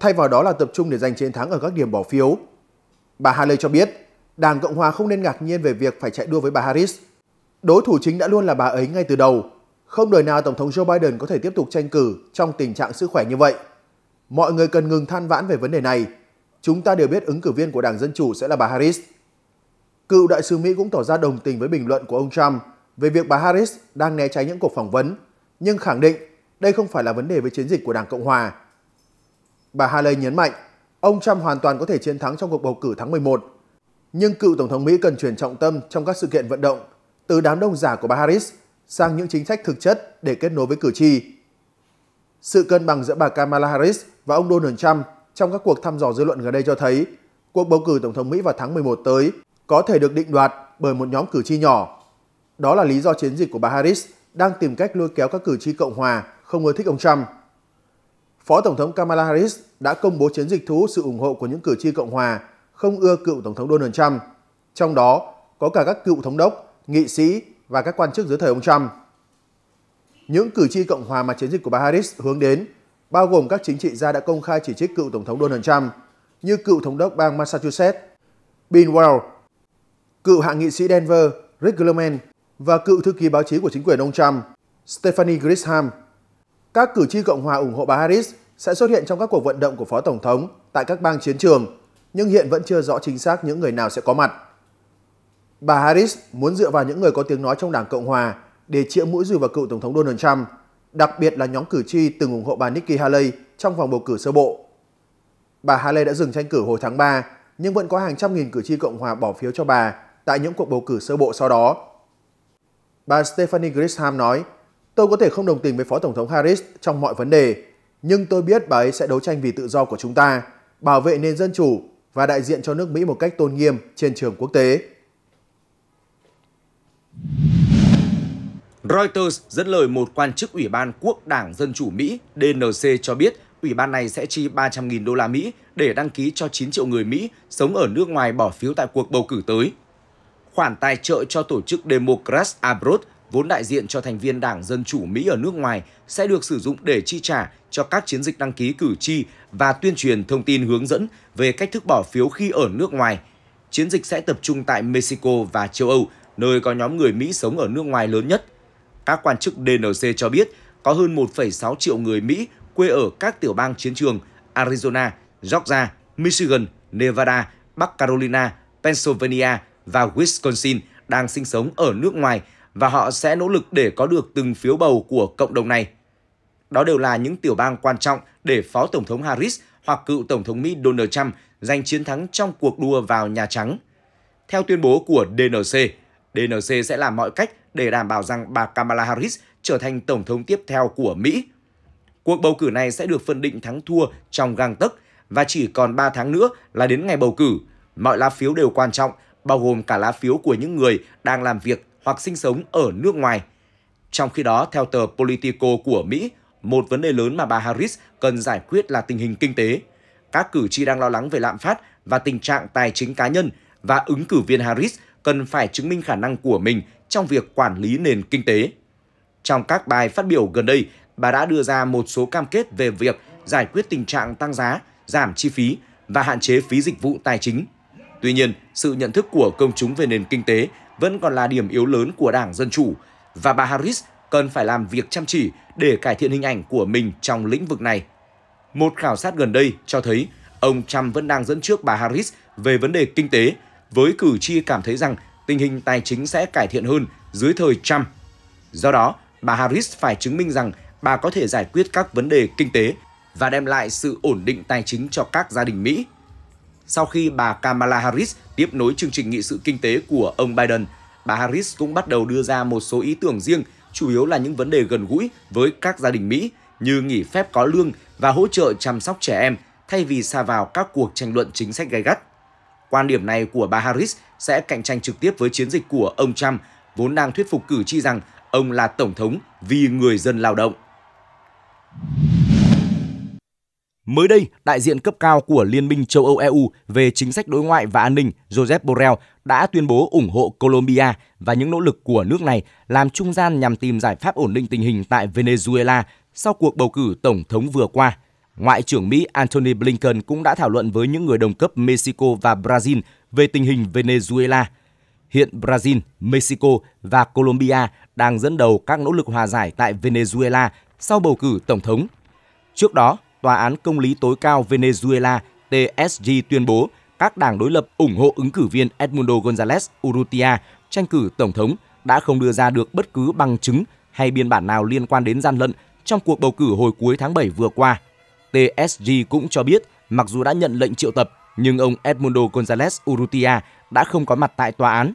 thay vào đó là tập trung để giành chiến thắng ở các điểm bỏ phiếu. Bà Haley cho biết, Đảng Cộng Hòa không nên ngạc nhiên về việc phải chạy đua với bà Harris. Đối thủ chính đã luôn là bà ấy ngay từ đầu. Không đời nào Tổng thống Joe Biden có thể tiếp tục tranh cử trong tình trạng sức khỏe như vậy. Mọi người cần ngừng than vãn về vấn đề này chúng ta đều biết ứng cử viên của Đảng Dân Chủ sẽ là bà Harris. Cựu đại sứ Mỹ cũng tỏ ra đồng tình với bình luận của ông Trump về việc bà Harris đang né tránh những cuộc phỏng vấn, nhưng khẳng định đây không phải là vấn đề với chiến dịch của Đảng Cộng Hòa. Bà Haley nhấn mạnh, ông Trump hoàn toàn có thể chiến thắng trong cuộc bầu cử tháng 11, nhưng cựu Tổng thống Mỹ cần chuyển trọng tâm trong các sự kiện vận động từ đám đông giả của bà Harris sang những chính sách thực chất để kết nối với cử tri. Sự cân bằng giữa bà Kamala Harris và ông Donald Trump trong các cuộc thăm dò dư luận gần đây cho thấy cuộc bầu cử Tổng thống Mỹ vào tháng 11 tới có thể được định đoạt bởi một nhóm cử tri nhỏ. Đó là lý do chiến dịch của bà Harris đang tìm cách lôi kéo các cử tri Cộng hòa không ưa thích ông Trump. Phó Tổng thống Kamala Harris đã công bố chiến dịch thu hút sự ủng hộ của những cử tri Cộng hòa không ưa cựu Tổng thống Donald Trump, trong đó có cả các cựu thống đốc, nghị sĩ và các quan chức dưới thời ông Trump. Những cử tri Cộng hòa mà chiến dịch của bà Harris hướng đến bao gồm các chính trị gia đã công khai chỉ trích cựu Tổng thống Donald Trump, như cựu Thống đốc bang Massachusetts Bill Weld, cựu hạ nghị sĩ Denver Rick Gleman và cựu thư ký báo chí của chính quyền ông Trump Stephanie Grisham. Các cử tri Cộng hòa ủng hộ bà Harris sẽ xuất hiện trong các cuộc vận động của Phó Tổng thống tại các bang chiến trường, nhưng hiện vẫn chưa rõ chính xác những người nào sẽ có mặt. Bà Harris muốn dựa vào những người có tiếng nói trong Đảng Cộng Hòa để chĩa mũi dùi vào cựu Tổng thống Donald Trump – đặc biệt là nhóm cử tri từng ủng hộ bà Nikki Haley trong vòng bầu cử sơ bộ. Bà Haley đã dừng tranh cử hồi tháng 3, nhưng vẫn có hàng trăm nghìn cử tri Cộng hòa bỏ phiếu cho bà tại những cuộc bầu cử sơ bộ sau đó. Bà Stephanie Grisham nói, Tôi có thể không đồng tình với Phó Tổng thống Harris trong mọi vấn đề, nhưng tôi biết bà ấy sẽ đấu tranh vì tự do của chúng ta, bảo vệ nền dân chủ và đại diện cho nước Mỹ một cách tôn nghiêm trên trường quốc tế. Reuters dẫn lời một quan chức Ủy ban Quốc đảng Dân chủ Mỹ DNC cho biết Ủy ban này sẽ chi 300.000 đô la Mỹ để đăng ký cho 9 triệu người Mỹ sống ở nước ngoài bỏ phiếu tại cuộc bầu cử tới. Khoản tài trợ cho tổ chức Democrats Abroad vốn đại diện cho thành viên Đảng Dân Chủ Mỹ ở nước ngoài sẽ được sử dụng để chi trả cho các chiến dịch đăng ký cử tri và tuyên truyền thông tin hướng dẫn về cách thức bỏ phiếu khi ở nước ngoài. Chiến dịch sẽ tập trung tại Mexico và châu Âu, nơi có nhóm người Mỹ sống ở nước ngoài lớn nhất – các quan chức DNC cho biết có hơn 1,6 triệu người Mỹ quê ở các tiểu bang chiến trường Arizona, Georgia, Michigan, Nevada, Bắc Carolina, Pennsylvania và Wisconsin đang sinh sống ở nước ngoài và họ sẽ nỗ lực để có được từng phiếu bầu của cộng đồng này. Đó đều là những tiểu bang quan trọng để Phó Tổng thống Harris hoặc cựu Tổng thống Mỹ Donald Trump giành chiến thắng trong cuộc đua vào Nhà Trắng. Theo tuyên bố của DNC, DNC sẽ làm mọi cách để đảm bảo rằng bà Kamala Harris trở thành tổng thống tiếp theo của Mỹ. Cuộc bầu cử này sẽ được phân định thắng thua trong gang tấc và chỉ còn 3 tháng nữa là đến ngày bầu cử. Mọi lá phiếu đều quan trọng, bao gồm cả lá phiếu của những người đang làm việc hoặc sinh sống ở nước ngoài. Trong khi đó, theo tờ Politico của Mỹ, một vấn đề lớn mà bà Harris cần giải quyết là tình hình kinh tế. Các cử tri đang lo lắng về lạm phát và tình trạng tài chính cá nhân và ứng cử viên Harris cần phải chứng minh khả năng của mình trong việc quản lý nền kinh tế. Trong các bài phát biểu gần đây, bà đã đưa ra một số cam kết về việc giải quyết tình trạng tăng giá, giảm chi phí và hạn chế phí dịch vụ tài chính. Tuy nhiên, sự nhận thức của công chúng về nền kinh tế vẫn còn là điểm yếu lớn của Đảng Dân Chủ và bà Harris cần phải làm việc chăm chỉ để cải thiện hình ảnh của mình trong lĩnh vực này. Một khảo sát gần đây cho thấy ông Trump vẫn đang dẫn trước bà Harris về vấn đề kinh tế với cử tri cảm thấy rằng tình hình tài chính sẽ cải thiện hơn dưới thời Trump. Do đó, bà Harris phải chứng minh rằng bà có thể giải quyết các vấn đề kinh tế và đem lại sự ổn định tài chính cho các gia đình Mỹ. Sau khi bà Kamala Harris tiếp nối chương trình nghị sự kinh tế của ông Biden, bà Harris cũng bắt đầu đưa ra một số ý tưởng riêng, chủ yếu là những vấn đề gần gũi với các gia đình Mỹ như nghỉ phép có lương và hỗ trợ chăm sóc trẻ em thay vì xa vào các cuộc tranh luận chính sách gay gắt. Quan điểm này của bà Harris sẽ cạnh tranh trực tiếp với chiến dịch của ông Trump, vốn đang thuyết phục cử tri rằng ông là tổng thống vì người dân lao động. Mới đây, đại diện cấp cao của Liên minh châu Âu EU về chính sách đối ngoại và an ninh Joseph Borrell đã tuyên bố ủng hộ Colombia và những nỗ lực của nước này làm trung gian nhằm tìm giải pháp ổn định tình hình tại Venezuela sau cuộc bầu cử tổng thống vừa qua. Ngoại trưởng Mỹ Antony Blinken cũng đã thảo luận với những người đồng cấp Mexico và Brazil về tình hình Venezuela. Hiện Brazil, Mexico và Colombia đang dẫn đầu các nỗ lực hòa giải tại Venezuela sau bầu cử tổng thống. Trước đó, Tòa án Công lý tối cao Venezuela TSG tuyên bố các đảng đối lập ủng hộ ứng cử viên Edmundo González Urrutia tranh cử tổng thống đã không đưa ra được bất cứ bằng chứng hay biên bản nào liên quan đến gian lận trong cuộc bầu cử hồi cuối tháng 7 vừa qua – TSG cũng cho biết mặc dù đã nhận lệnh triệu tập nhưng ông Edmundo González Urrutia đã không có mặt tại tòa án.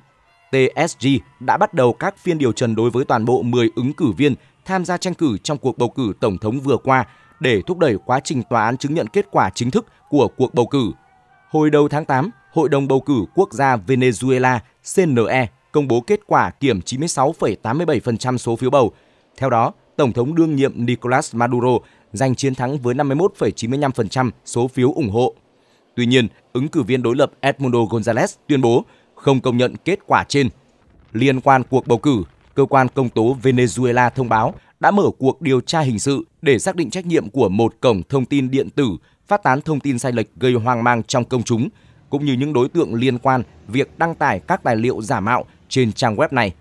TSG đã bắt đầu các phiên điều trần đối với toàn bộ 10 ứng cử viên tham gia tranh cử trong cuộc bầu cử tổng thống vừa qua để thúc đẩy quá trình tòa án chứng nhận kết quả chính thức của cuộc bầu cử. Hồi đầu tháng 8, Hội đồng bầu cử quốc gia Venezuela CNE công bố kết quả kiểm 96,87% số phiếu bầu. Theo đó, Tổng thống đương nhiệm Nicolas Maduro giành chiến thắng với 51,95% số phiếu ủng hộ. Tuy nhiên, ứng cử viên đối lập Edmundo González tuyên bố không công nhận kết quả trên. Liên quan cuộc bầu cử, cơ quan công tố Venezuela thông báo đã mở cuộc điều tra hình sự để xác định trách nhiệm của một cổng thông tin điện tử phát tán thông tin sai lệch gây hoang mang trong công chúng, cũng như những đối tượng liên quan việc đăng tải các tài liệu giả mạo trên trang web này.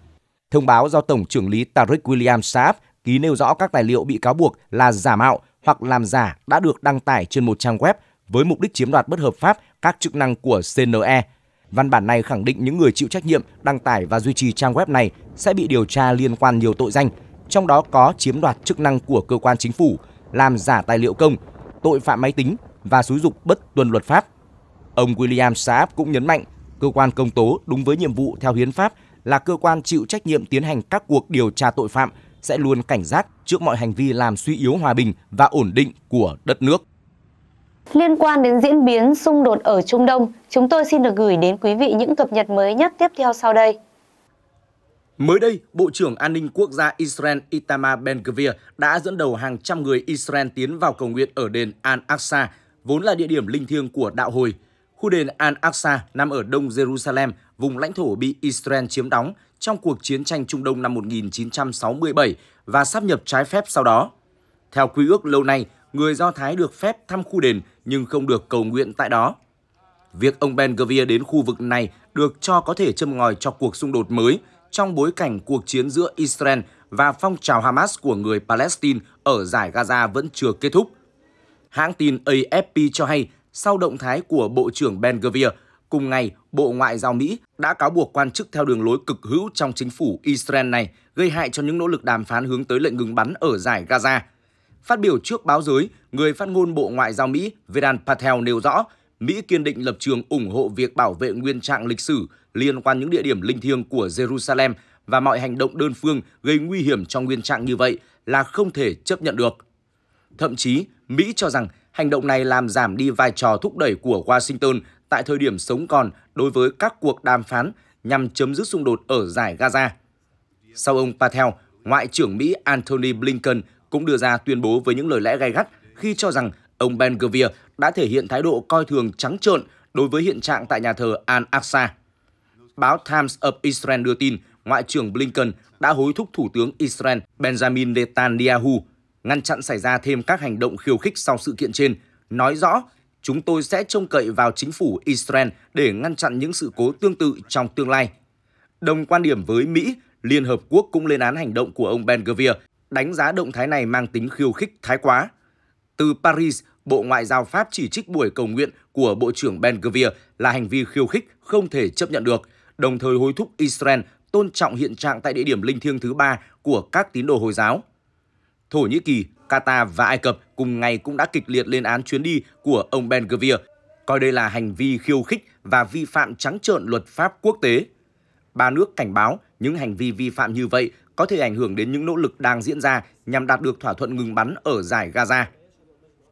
Thông báo do Tổng trưởng lý Tariq William Saab ký nêu rõ các tài liệu bị cáo buộc là giả mạo hoặc làm giả đã được đăng tải trên một trang web với mục đích chiếm đoạt bất hợp pháp các chức năng của CNE. Văn bản này khẳng định những người chịu trách nhiệm đăng tải và duy trì trang web này sẽ bị điều tra liên quan nhiều tội danh, trong đó có chiếm đoạt chức năng của cơ quan chính phủ, làm giả tài liệu công, tội phạm máy tính và xúi dục bất tuân luật pháp. Ông William Saab cũng nhấn mạnh, cơ quan công tố đúng với nhiệm vụ theo hiến pháp là cơ quan chịu trách nhiệm tiến hành các cuộc điều tra tội phạm sẽ luôn cảnh giác trước mọi hành vi làm suy yếu hòa bình và ổn định của đất nước. Liên quan đến diễn biến xung đột ở Trung Đông, chúng tôi xin được gửi đến quý vị những cập nhật mới nhất tiếp theo sau đây. Mới đây, Bộ trưởng An ninh Quốc gia Israel Itamar Ben-Gvir đã dẫn đầu hàng trăm người Israel tiến vào cầu nguyện ở đền Al-Aqsa, vốn là địa điểm linh thiêng của đạo hồi. Khu đền Al-Aqsa nằm ở đông Jerusalem, vùng lãnh thổ bị Israel chiếm đóng, trong cuộc chiến tranh Trung Đông năm 1967 và sáp nhập trái phép sau đó. Theo quy ước lâu nay, người Do Thái được phép thăm khu đền nhưng không được cầu nguyện tại đó. Việc ông Ben Gavir đến khu vực này được cho có thể châm ngòi cho cuộc xung đột mới trong bối cảnh cuộc chiến giữa Israel và phong trào Hamas của người Palestine ở giải Gaza vẫn chưa kết thúc. Hãng tin AFP cho hay, sau động thái của Bộ trưởng Ben Gavir, Cùng ngày, Bộ Ngoại giao Mỹ đã cáo buộc quan chức theo đường lối cực hữu trong chính phủ Israel này gây hại cho những nỗ lực đàm phán hướng tới lệnh ngừng bắn ở giải Gaza. Phát biểu trước báo giới, người phát ngôn Bộ Ngoại giao Mỹ vedan Patel nêu rõ, Mỹ kiên định lập trường ủng hộ việc bảo vệ nguyên trạng lịch sử liên quan những địa điểm linh thiêng của Jerusalem và mọi hành động đơn phương gây nguy hiểm cho nguyên trạng như vậy là không thể chấp nhận được. Thậm chí, Mỹ cho rằng hành động này làm giảm đi vai trò thúc đẩy của Washington tại thời điểm sống còn đối với các cuộc đàm phán nhằm chấm dứt xung đột ở giải Gaza. Sau ông Patel, Ngoại trưởng Mỹ Antony Blinken cũng đưa ra tuyên bố với những lời lẽ gay gắt khi cho rằng ông Ben Gvir đã thể hiện thái độ coi thường trắng trợn đối với hiện trạng tại nhà thờ Al-Aqsa. Báo Times of Israel đưa tin Ngoại trưởng Blinken đã hối thúc Thủ tướng Israel Benjamin Netanyahu ngăn chặn xảy ra thêm các hành động khiêu khích sau sự kiện trên, nói rõ chúng tôi sẽ trông cậy vào chính phủ Israel để ngăn chặn những sự cố tương tự trong tương lai. Đồng quan điểm với Mỹ, Liên Hợp Quốc cũng lên án hành động của ông Ben Gvir, đánh giá động thái này mang tính khiêu khích thái quá. Từ Paris, Bộ Ngoại giao Pháp chỉ trích buổi cầu nguyện của Bộ trưởng Ben Gvir là hành vi khiêu khích không thể chấp nhận được, đồng thời hối thúc Israel tôn trọng hiện trạng tại địa điểm linh thiêng thứ ba của các tín đồ Hồi giáo. Thổ Nhĩ Kỳ, Qatar và Ai Cập cùng ngày cũng đã kịch liệt lên án chuyến đi của ông Ben Gvir, coi đây là hành vi khiêu khích và vi phạm trắng trợn luật pháp quốc tế. Ba nước cảnh báo những hành vi vi phạm như vậy có thể ảnh hưởng đến những nỗ lực đang diễn ra nhằm đạt được thỏa thuận ngừng bắn ở giải Gaza.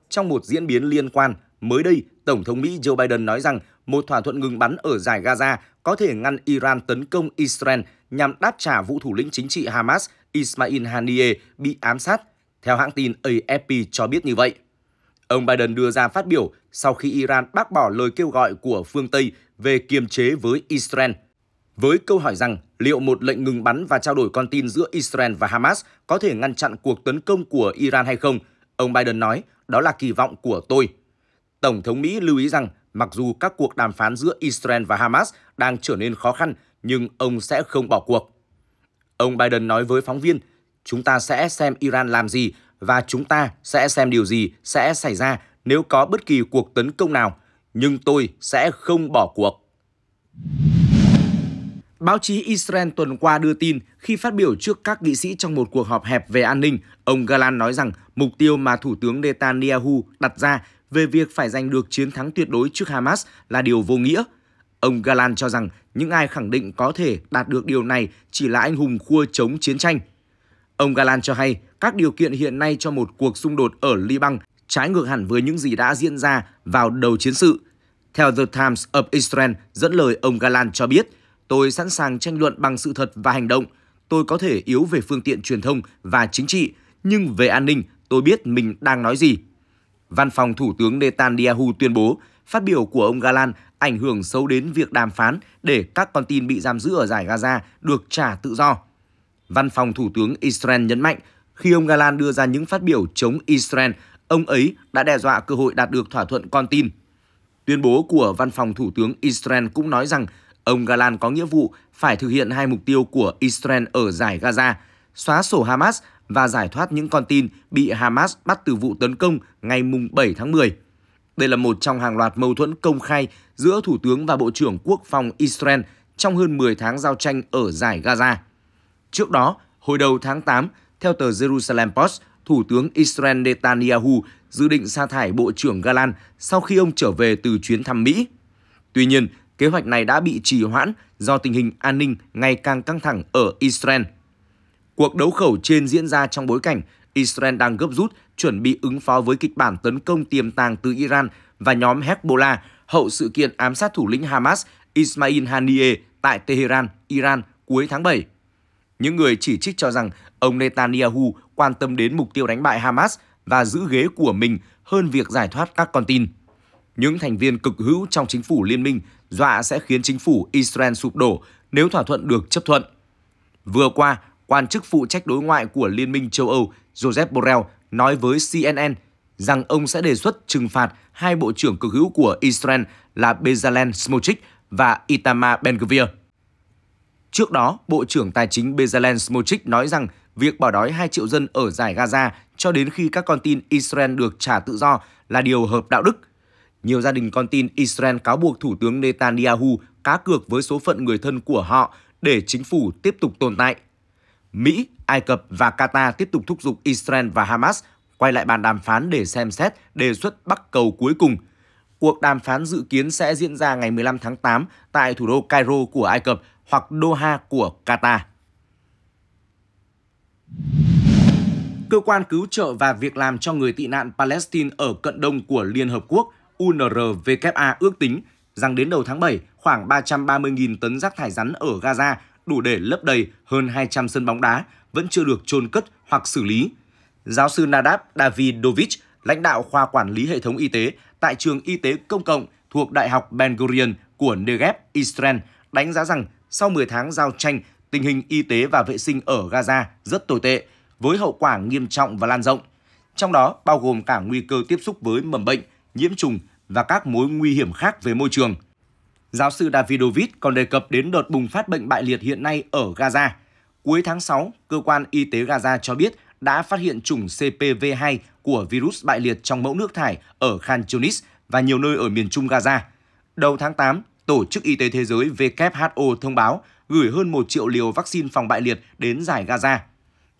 Trong một diễn biến liên quan, mới đây, Tổng thống Mỹ Joe Biden nói rằng một thỏa thuận ngừng bắn ở giải Gaza có thể ngăn Iran tấn công Israel nhằm đáp trả vụ thủ lĩnh chính trị Hamas Ismail Haniyeh bị ám sát, theo hãng tin AFP cho biết như vậy. Ông Biden đưa ra phát biểu sau khi Iran bác bỏ lời kêu gọi của phương Tây về kiềm chế với Israel. Với câu hỏi rằng liệu một lệnh ngừng bắn và trao đổi con tin giữa Israel và Hamas có thể ngăn chặn cuộc tấn công của Iran hay không, ông Biden nói đó là kỳ vọng của tôi. Tổng thống Mỹ lưu ý rằng mặc dù các cuộc đàm phán giữa Israel và Hamas đang trở nên khó khăn, nhưng ông sẽ không bỏ cuộc. Ông Biden nói với phóng viên, chúng ta sẽ xem Iran làm gì và chúng ta sẽ xem điều gì sẽ xảy ra nếu có bất kỳ cuộc tấn công nào, nhưng tôi sẽ không bỏ cuộc. Báo chí Israel tuần qua đưa tin khi phát biểu trước các nghị sĩ trong một cuộc họp hẹp về an ninh, ông Galan nói rằng mục tiêu mà Thủ tướng Netanyahu đặt ra về việc phải giành được chiến thắng tuyệt đối trước Hamas là điều vô nghĩa. Ông Galan cho rằng những ai khẳng định có thể đạt được điều này chỉ là anh hùng khua chống chiến tranh. Ông Galan cho hay, các điều kiện hiện nay cho một cuộc xung đột ở Liban trái ngược hẳn với những gì đã diễn ra vào đầu chiến sự. Theo The Times of Israel dẫn lời ông Galan cho biết, tôi sẵn sàng tranh luận bằng sự thật và hành động. Tôi có thể yếu về phương tiện truyền thông và chính trị, nhưng về an ninh tôi biết mình đang nói gì. Văn phòng Thủ tướng Netanyahu tuyên bố Phát biểu của ông Galan ảnh hưởng xấu đến việc đàm phán để các con tin bị giam giữ ở giải Gaza được trả tự do. Văn phòng Thủ tướng Israel nhấn mạnh, khi ông Galan đưa ra những phát biểu chống Israel, ông ấy đã đe dọa cơ hội đạt được thỏa thuận con tin. Tuyên bố của Văn phòng Thủ tướng Israel cũng nói rằng ông Galan có nghĩa vụ phải thực hiện hai mục tiêu của Israel ở giải Gaza, xóa sổ Hamas và giải thoát những con tin bị Hamas bắt từ vụ tấn công ngày 7 tháng 10. Đây là một trong hàng loạt mâu thuẫn công khai giữa Thủ tướng và Bộ trưởng Quốc phòng Israel trong hơn 10 tháng giao tranh ở giải Gaza. Trước đó, hồi đầu tháng 8, theo tờ Jerusalem Post, Thủ tướng Israel Netanyahu dự định sa thải Bộ trưởng Galan sau khi ông trở về từ chuyến thăm Mỹ. Tuy nhiên, kế hoạch này đã bị trì hoãn do tình hình an ninh ngày càng căng thẳng ở Israel. Cuộc đấu khẩu trên diễn ra trong bối cảnh Israel đang gấp rút chuẩn bị ứng phó với kịch bản tấn công tiềm tàng từ Iran và nhóm Hezbollah hậu sự kiện ám sát thủ lĩnh Hamas Ismail Haniyeh tại Tehran, Iran cuối tháng 7. Những người chỉ trích cho rằng ông Netanyahu quan tâm đến mục tiêu đánh bại Hamas và giữ ghế của mình hơn việc giải thoát các con tin. Những thành viên cực hữu trong chính phủ liên minh dọa sẽ khiến chính phủ Israel sụp đổ nếu thỏa thuận được chấp thuận. Vừa qua, quan chức phụ trách đối ngoại của Liên minh châu Âu Joseph Borrell nói với CNN rằng ông sẽ đề xuất trừng phạt hai bộ trưởng cực hữu của Israel là Bezalel Smotrich và Itamar Ben-Gvir. Trước đó, Bộ trưởng Tài chính Bezalel Smotrich nói rằng việc bỏ đói 2 triệu dân ở giải Gaza cho đến khi các con tin Israel được trả tự do là điều hợp đạo đức. Nhiều gia đình con tin Israel cáo buộc Thủ tướng Netanyahu cá cược với số phận người thân của họ để chính phủ tiếp tục tồn tại. Mỹ Ai Cập và Qatar tiếp tục thúc giục Israel và Hamas quay lại bàn đàm phán để xem xét đề xuất bắc cầu cuối cùng. Cuộc đàm phán dự kiến sẽ diễn ra ngày 15 tháng 8 tại thủ đô Cairo của Ai Cập hoặc Doha của Qatar. Cơ quan cứu trợ và việc làm cho người tị nạn Palestine ở cận đông của Liên Hợp Quốc UNRWA ước tính rằng đến đầu tháng 7, khoảng 330.000 tấn rác thải rắn ở Gaza đủ để lấp đầy hơn 200 sân bóng đá vẫn chưa được chôn cất hoặc xử lý. Giáo sư Nadav Davidovich, lãnh đạo khoa quản lý hệ thống y tế tại trường y tế công cộng thuộc Đại học Ben Gurion của Negev, Israel, đánh giá rằng sau 10 tháng giao tranh, tình hình y tế và vệ sinh ở Gaza rất tồi tệ, với hậu quả nghiêm trọng và lan rộng. Trong đó bao gồm cả nguy cơ tiếp xúc với mầm bệnh, nhiễm trùng và các mối nguy hiểm khác về môi trường. Giáo sư Davidovich còn đề cập đến đợt bùng phát bệnh bại liệt hiện nay ở Gaza – Cuối tháng 6, cơ quan y tế Gaza cho biết đã phát hiện chủng CPV2 của virus bại liệt trong mẫu nước thải ở Khan Yunis và nhiều nơi ở miền Trung Gaza. Đầu tháng 8, Tổ chức Y tế Thế giới WHO thông báo gửi hơn 1 triệu liều vaccine phòng bại liệt đến giải Gaza.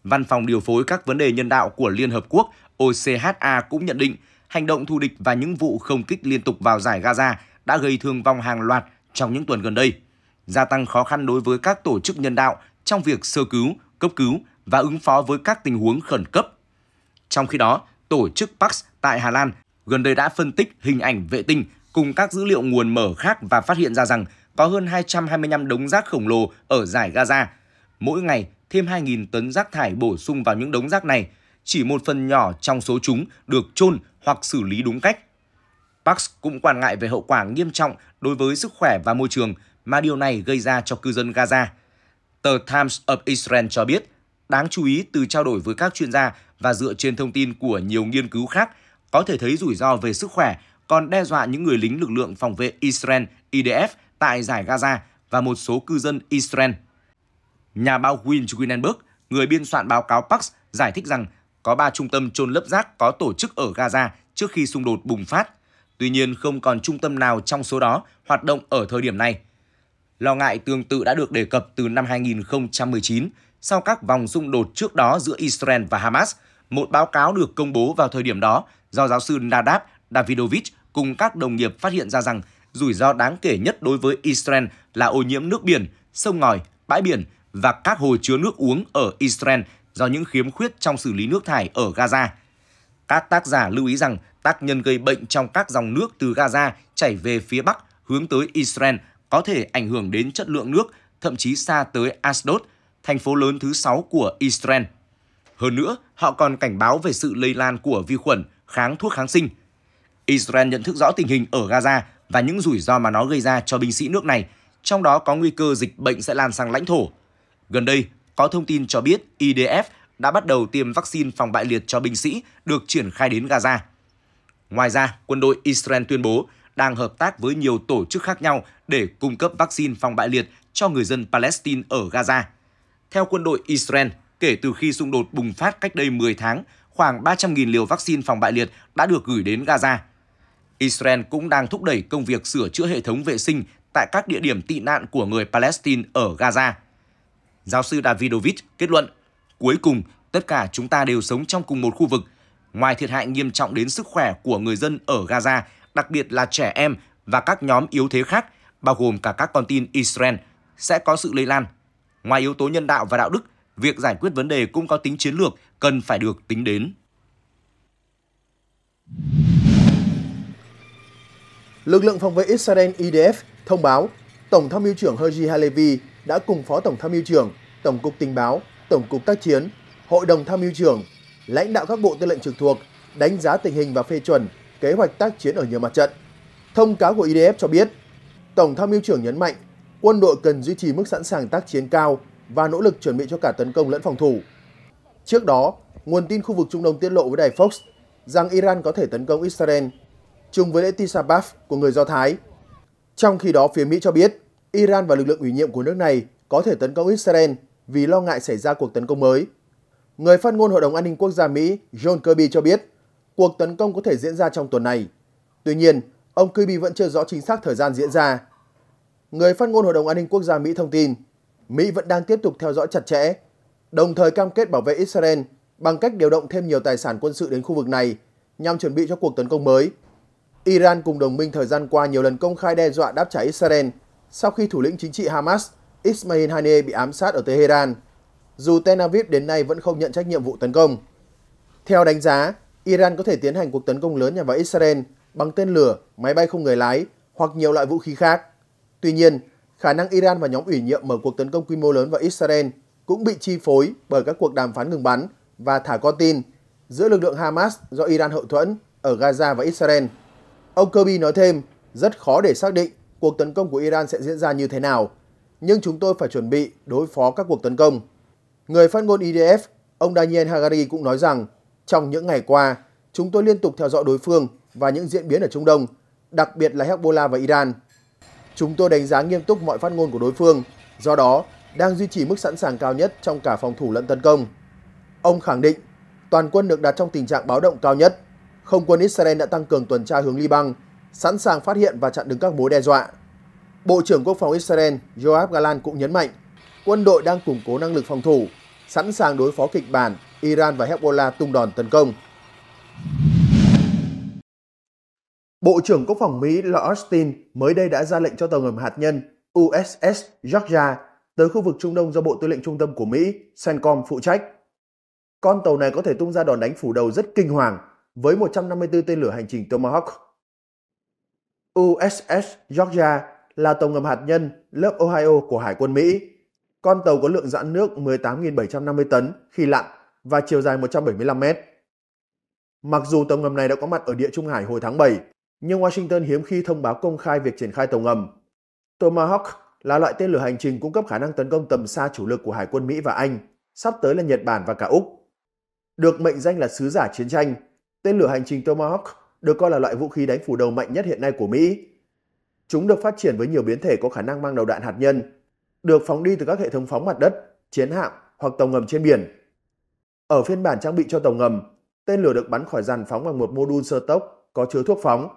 Văn phòng điều phối các vấn đề nhân đạo của Liên Hợp Quốc OCHA cũng nhận định hành động thù địch và những vụ không kích liên tục vào giải Gaza đã gây thương vong hàng loạt trong những tuần gần đây, gia tăng khó khăn đối với các tổ chức nhân đạo trong việc sơ cứu, cấp cứu và ứng phó với các tình huống khẩn cấp. Trong khi đó, tổ chức PAX tại Hà Lan gần đây đã phân tích hình ảnh vệ tinh cùng các dữ liệu nguồn mở khác và phát hiện ra rằng có hơn 225 đống rác khổng lồ ở giải Gaza. Mỗi ngày, thêm 2.000 tấn rác thải bổ sung vào những đống rác này, chỉ một phần nhỏ trong số chúng được chôn hoặc xử lý đúng cách. Pax cũng quan ngại về hậu quả nghiêm trọng đối với sức khỏe và môi trường mà điều này gây ra cho cư dân Gaza tờ Times of Israel cho biết, đáng chú ý từ trao đổi với các chuyên gia và dựa trên thông tin của nhiều nghiên cứu khác, có thể thấy rủi ro về sức khỏe còn đe dọa những người lính lực lượng phòng vệ Israel IDF tại giải Gaza và một số cư dân Israel. Nhà báo Will Greenberg, người biên soạn báo cáo Pax, giải thích rằng có ba trung tâm trôn lấp rác có tổ chức ở Gaza trước khi xung đột bùng phát. Tuy nhiên, không còn trung tâm nào trong số đó hoạt động ở thời điểm này – Lo ngại tương tự đã được đề cập từ năm 2019 sau các vòng xung đột trước đó giữa Israel và Hamas, một báo cáo được công bố vào thời điểm đó do giáo sư Nadav Davidovich cùng các đồng nghiệp phát hiện ra rằng rủi ro đáng kể nhất đối với Israel là ô nhiễm nước biển, sông ngòi, bãi biển và các hồ chứa nước uống ở Israel do những khiếm khuyết trong xử lý nước thải ở Gaza. Các tác giả lưu ý rằng tác nhân gây bệnh trong các dòng nước từ Gaza chảy về phía Bắc hướng tới Israel có thể ảnh hưởng đến chất lượng nước, thậm chí xa tới Asdod, thành phố lớn thứ 6 của Israel. Hơn nữa, họ còn cảnh báo về sự lây lan của vi khuẩn kháng thuốc kháng sinh. Israel nhận thức rõ tình hình ở Gaza và những rủi ro mà nó gây ra cho binh sĩ nước này, trong đó có nguy cơ dịch bệnh sẽ lan sang lãnh thổ. Gần đây, có thông tin cho biết IDF đã bắt đầu tiêm vaccine phòng bại liệt cho binh sĩ được triển khai đến Gaza. Ngoài ra, quân đội Israel tuyên bố đang hợp tác với nhiều tổ chức khác nhau để cung cấp vaccine phòng bại liệt cho người dân Palestine ở Gaza. Theo quân đội Israel, kể từ khi xung đột bùng phát cách đây 10 tháng, khoảng 300.000 liều vaccine phòng bại liệt đã được gửi đến Gaza. Israel cũng đang thúc đẩy công việc sửa chữa hệ thống vệ sinh tại các địa điểm tị nạn của người Palestine ở Gaza. Giáo sư Davidovich kết luận, cuối cùng, tất cả chúng ta đều sống trong cùng một khu vực. Ngoài thiệt hại nghiêm trọng đến sức khỏe của người dân ở Gaza, đặc biệt là trẻ em và các nhóm yếu thế khác, bao gồm cả các con tin Israel, sẽ có sự lây lan. Ngoài yếu tố nhân đạo và đạo đức, việc giải quyết vấn đề cũng có tính chiến lược cần phải được tính đến. Lực lượng phòng vệ Israel IDF thông báo Tổng tham mưu trưởng Herji Halevi đã cùng Phó Tổng tham mưu trưởng, Tổng cục Tình báo, Tổng cục Tác chiến, Hội đồng tham mưu trưởng, lãnh đạo các bộ tư lệnh trực thuộc đánh giá tình hình và phê chuẩn kế hoạch tác chiến ở nhiều mặt trận. Thông cáo của IDF e cho biết, Tổng tham mưu trưởng nhấn mạnh quân đội cần duy trì mức sẵn sàng tác chiến cao và nỗ lực chuẩn bị cho cả tấn công lẫn phòng thủ. Trước đó, nguồn tin khu vực Trung Đông tiết lộ với đài Fox rằng Iran có thể tấn công Israel chung với lễ bav của người Do Thái. Trong khi đó, phía Mỹ cho biết Iran và lực lượng ủy nhiệm của nước này có thể tấn công Israel vì lo ngại xảy ra cuộc tấn công mới. Người phát ngôn Hội đồng An ninh Quốc gia Mỹ John Kirby cho biết cuộc tấn công có thể diễn ra trong tuần này. Tuy nhiên, ông Kirby vẫn chưa rõ chính xác thời gian diễn ra. Người phát ngôn Hội đồng An ninh Quốc gia Mỹ thông tin, Mỹ vẫn đang tiếp tục theo dõi chặt chẽ, đồng thời cam kết bảo vệ Israel bằng cách điều động thêm nhiều tài sản quân sự đến khu vực này nhằm chuẩn bị cho cuộc tấn công mới. Iran cùng đồng minh thời gian qua nhiều lần công khai đe dọa đáp trả Israel sau khi thủ lĩnh chính trị Hamas Ismail Haniyeh bị ám sát ở Tehran, dù Tel Aviv đến nay vẫn không nhận trách nhiệm vụ tấn công. Theo đánh giá, Iran có thể tiến hành cuộc tấn công lớn nhằm vào Israel bằng tên lửa, máy bay không người lái hoặc nhiều loại vũ khí khác. Tuy nhiên, khả năng Iran và nhóm ủy nhiệm mở cuộc tấn công quy mô lớn vào Israel cũng bị chi phối bởi các cuộc đàm phán ngừng bắn và thả con tin giữa lực lượng Hamas do Iran hậu thuẫn ở Gaza và Israel. Ông Kirby nói thêm, rất khó để xác định cuộc tấn công của Iran sẽ diễn ra như thế nào, nhưng chúng tôi phải chuẩn bị đối phó các cuộc tấn công. Người phát ngôn IDF, ông Daniel Hagari cũng nói rằng trong những ngày qua, chúng tôi liên tục theo dõi đối phương và những diễn biến ở Trung Đông, đặc biệt là Hezbollah và Iran. Chúng tôi đánh giá nghiêm túc mọi phát ngôn của đối phương, do đó đang duy trì mức sẵn sàng cao nhất trong cả phòng thủ lẫn tấn công. Ông khẳng định, toàn quân được đặt trong tình trạng báo động cao nhất. Không quân Israel đã tăng cường tuần tra hướng Liban, sẵn sàng phát hiện và chặn đứng các mối đe dọa. Bộ trưởng Quốc phòng Israel Yoav Galan cũng nhấn mạnh, quân đội đang củng cố năng lực phòng thủ, sẵn sàng đối phó kịch bản Iran và Hezbollah tung đòn tấn công. Bộ trưởng Quốc phòng Mỹ Lloyd Austin mới đây đã ra lệnh cho tàu ngầm hạt nhân USS Georgia tới khu vực Trung Đông do Bộ Tư lệnh Trung tâm của Mỹ CENTCOM phụ trách. Con tàu này có thể tung ra đòn đánh phủ đầu rất kinh hoàng với 154 tên lửa hành trình Tomahawk. USS Georgia là tàu ngầm hạt nhân lớp Ohio của Hải quân Mỹ. Con tàu có lượng giãn nước 18.750 tấn khi lặn và chiều dài 175 mét. Mặc dù tàu ngầm này đã có mặt ở địa Trung Hải hồi tháng 7, nhưng Washington hiếm khi thông báo công khai việc triển khai tàu ngầm. Tomahawk là loại tên lửa hành trình cung cấp khả năng tấn công tầm xa chủ lực của Hải quân Mỹ và Anh, sắp tới là Nhật Bản và cả Úc. Được mệnh danh là sứ giả chiến tranh, tên lửa hành trình Tomahawk được coi là loại vũ khí đánh phủ đầu mạnh nhất hiện nay của Mỹ. Chúng được phát triển với nhiều biến thể có khả năng mang đầu đạn hạt nhân, được phóng đi từ các hệ thống phóng mặt đất, chiến hạm hoặc tàu ngầm trên biển. Ở phiên bản trang bị cho tàu ngầm, tên lửa được bắn khỏi giàn phóng bằng một mô đun sơ tốc có chứa thuốc phóng.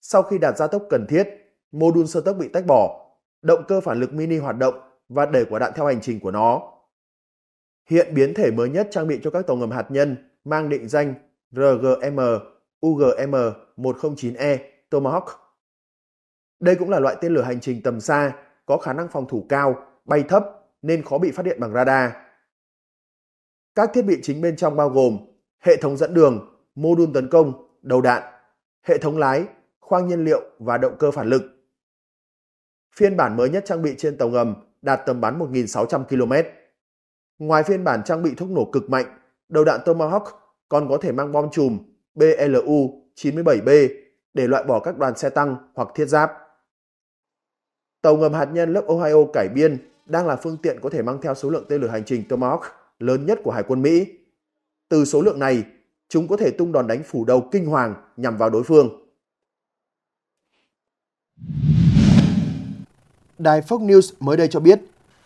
Sau khi đạt gia tốc cần thiết, mô đun sơ tốc bị tách bỏ, động cơ phản lực mini hoạt động và đẩy quả đạn theo hành trình của nó. Hiện biến thể mới nhất trang bị cho các tàu ngầm hạt nhân mang định danh RGM UGM-109E Tomahawk. Đây cũng là loại tên lửa hành trình tầm xa, có khả năng phòng thủ cao, bay thấp nên khó bị phát hiện bằng radar. Các thiết bị chính bên trong bao gồm hệ thống dẫn đường, mô đun tấn công, đầu đạn, hệ thống lái, khoang nhiên liệu và động cơ phản lực. Phiên bản mới nhất trang bị trên tàu ngầm đạt tầm bắn 1.600 km. Ngoài phiên bản trang bị thuốc nổ cực mạnh, đầu đạn Tomahawk còn có thể mang bom chùm BLU-97B để loại bỏ các đoàn xe tăng hoặc thiết giáp. Tàu ngầm hạt nhân lớp Ohio cải biên đang là phương tiện có thể mang theo số lượng tên lửa hành trình Tomahawk lớn nhất của Hải quân Mỹ. Từ số lượng này, chúng có thể tung đòn đánh phủ đầu kinh hoàng nhằm vào đối phương. Đài Fox News mới đây cho biết,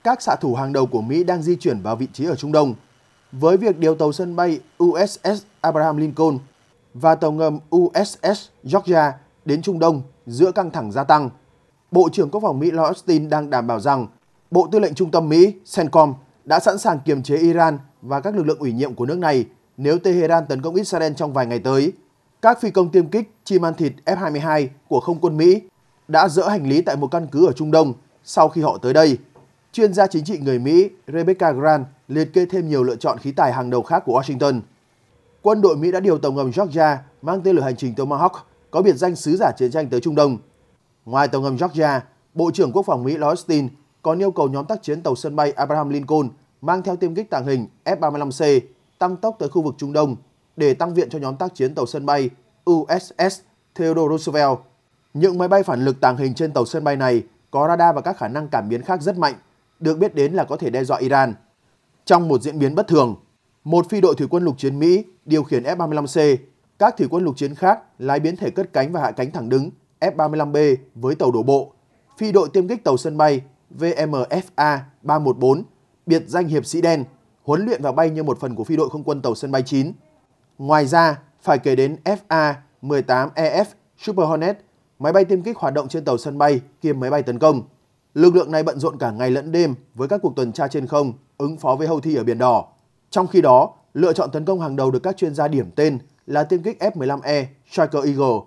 các xạ thủ hàng đầu của Mỹ đang di chuyển vào vị trí ở Trung Đông. Với việc điều tàu sân bay USS Abraham Lincoln và tàu ngầm USS Georgia đến Trung Đông giữa căng thẳng gia tăng, Bộ trưởng Quốc phòng Mỹ Lloyd Austin đang đảm bảo rằng Bộ Tư lệnh Trung tâm Mỹ CENTCOM đã sẵn sàng kiềm chế Iran và các lực lượng ủy nhiệm của nước này nếu Tehran tấn công Israel trong vài ngày tới. Các phi công tiêm kích chim ăn thịt F-22 của không quân Mỹ đã dỡ hành lý tại một căn cứ ở Trung Đông sau khi họ tới đây. Chuyên gia chính trị người Mỹ Rebecca Grant liệt kê thêm nhiều lựa chọn khí tài hàng đầu khác của Washington. Quân đội Mỹ đã điều tàu ngầm Georgia mang tên lửa hành trình Tomahawk có biệt danh sứ giả chiến tranh tới Trung Đông. Ngoài tàu ngầm Georgia, Bộ trưởng Quốc phòng Mỹ Lloyd Austin còn yêu cầu nhóm tác chiến tàu sân bay Abraham Lincoln mang theo tiêm kích tàng hình F-35C tăng tốc tới khu vực Trung Đông để tăng viện cho nhóm tác chiến tàu sân bay USS Theodore Roosevelt. Những máy bay phản lực tàng hình trên tàu sân bay này có radar và các khả năng cảm biến khác rất mạnh, được biết đến là có thể đe dọa Iran. Trong một diễn biến bất thường, một phi đội thủy quân lục chiến Mỹ điều khiển F-35C, các thủy quân lục chiến khác lái biến thể cất cánh và hạ cánh thẳng đứng F-35B với tàu đổ bộ. Phi đội tiêm kích tàu sân bay VMFA 314, biệt danh hiệp sĩ đen, huấn luyện và bay như một phần của phi đội không quân tàu sân bay 9. Ngoài ra, phải kể đến FA 18EF Super Hornet, máy bay tiêm kích hoạt động trên tàu sân bay kiêm máy bay tấn công. Lực lượng này bận rộn cả ngày lẫn đêm với các cuộc tuần tra trên không, ứng phó với thi ở Biển Đỏ. Trong khi đó, lựa chọn tấn công hàng đầu được các chuyên gia điểm tên là tiêm kích F-15E Striker Eagle.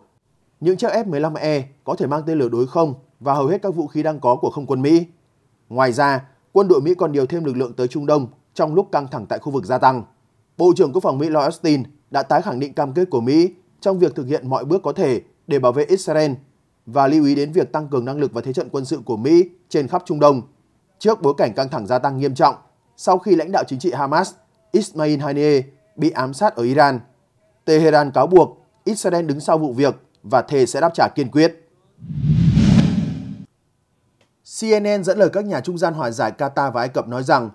Những chiếc F-15E có thể mang tên lửa đối không và hầu hết các vũ khí đang có của không quân Mỹ. Ngoài ra, quân đội Mỹ còn điều thêm lực lượng tới Trung Đông trong lúc căng thẳng tại khu vực gia tăng. Bộ trưởng Quốc phòng Mỹ Lloyd Austin đã tái khẳng định cam kết của Mỹ trong việc thực hiện mọi bước có thể để bảo vệ Israel và lưu ý đến việc tăng cường năng lực và thế trận quân sự của Mỹ trên khắp Trung Đông. Trước bối cảnh căng thẳng gia tăng nghiêm trọng, sau khi lãnh đạo chính trị Hamas Ismail Haniyeh bị ám sát ở Iran, Tehran cáo buộc Israel đứng sau vụ việc và thề sẽ đáp trả kiên quyết. CNN dẫn lời các nhà trung gian hòa giải Qatar và Ai Cập nói rằng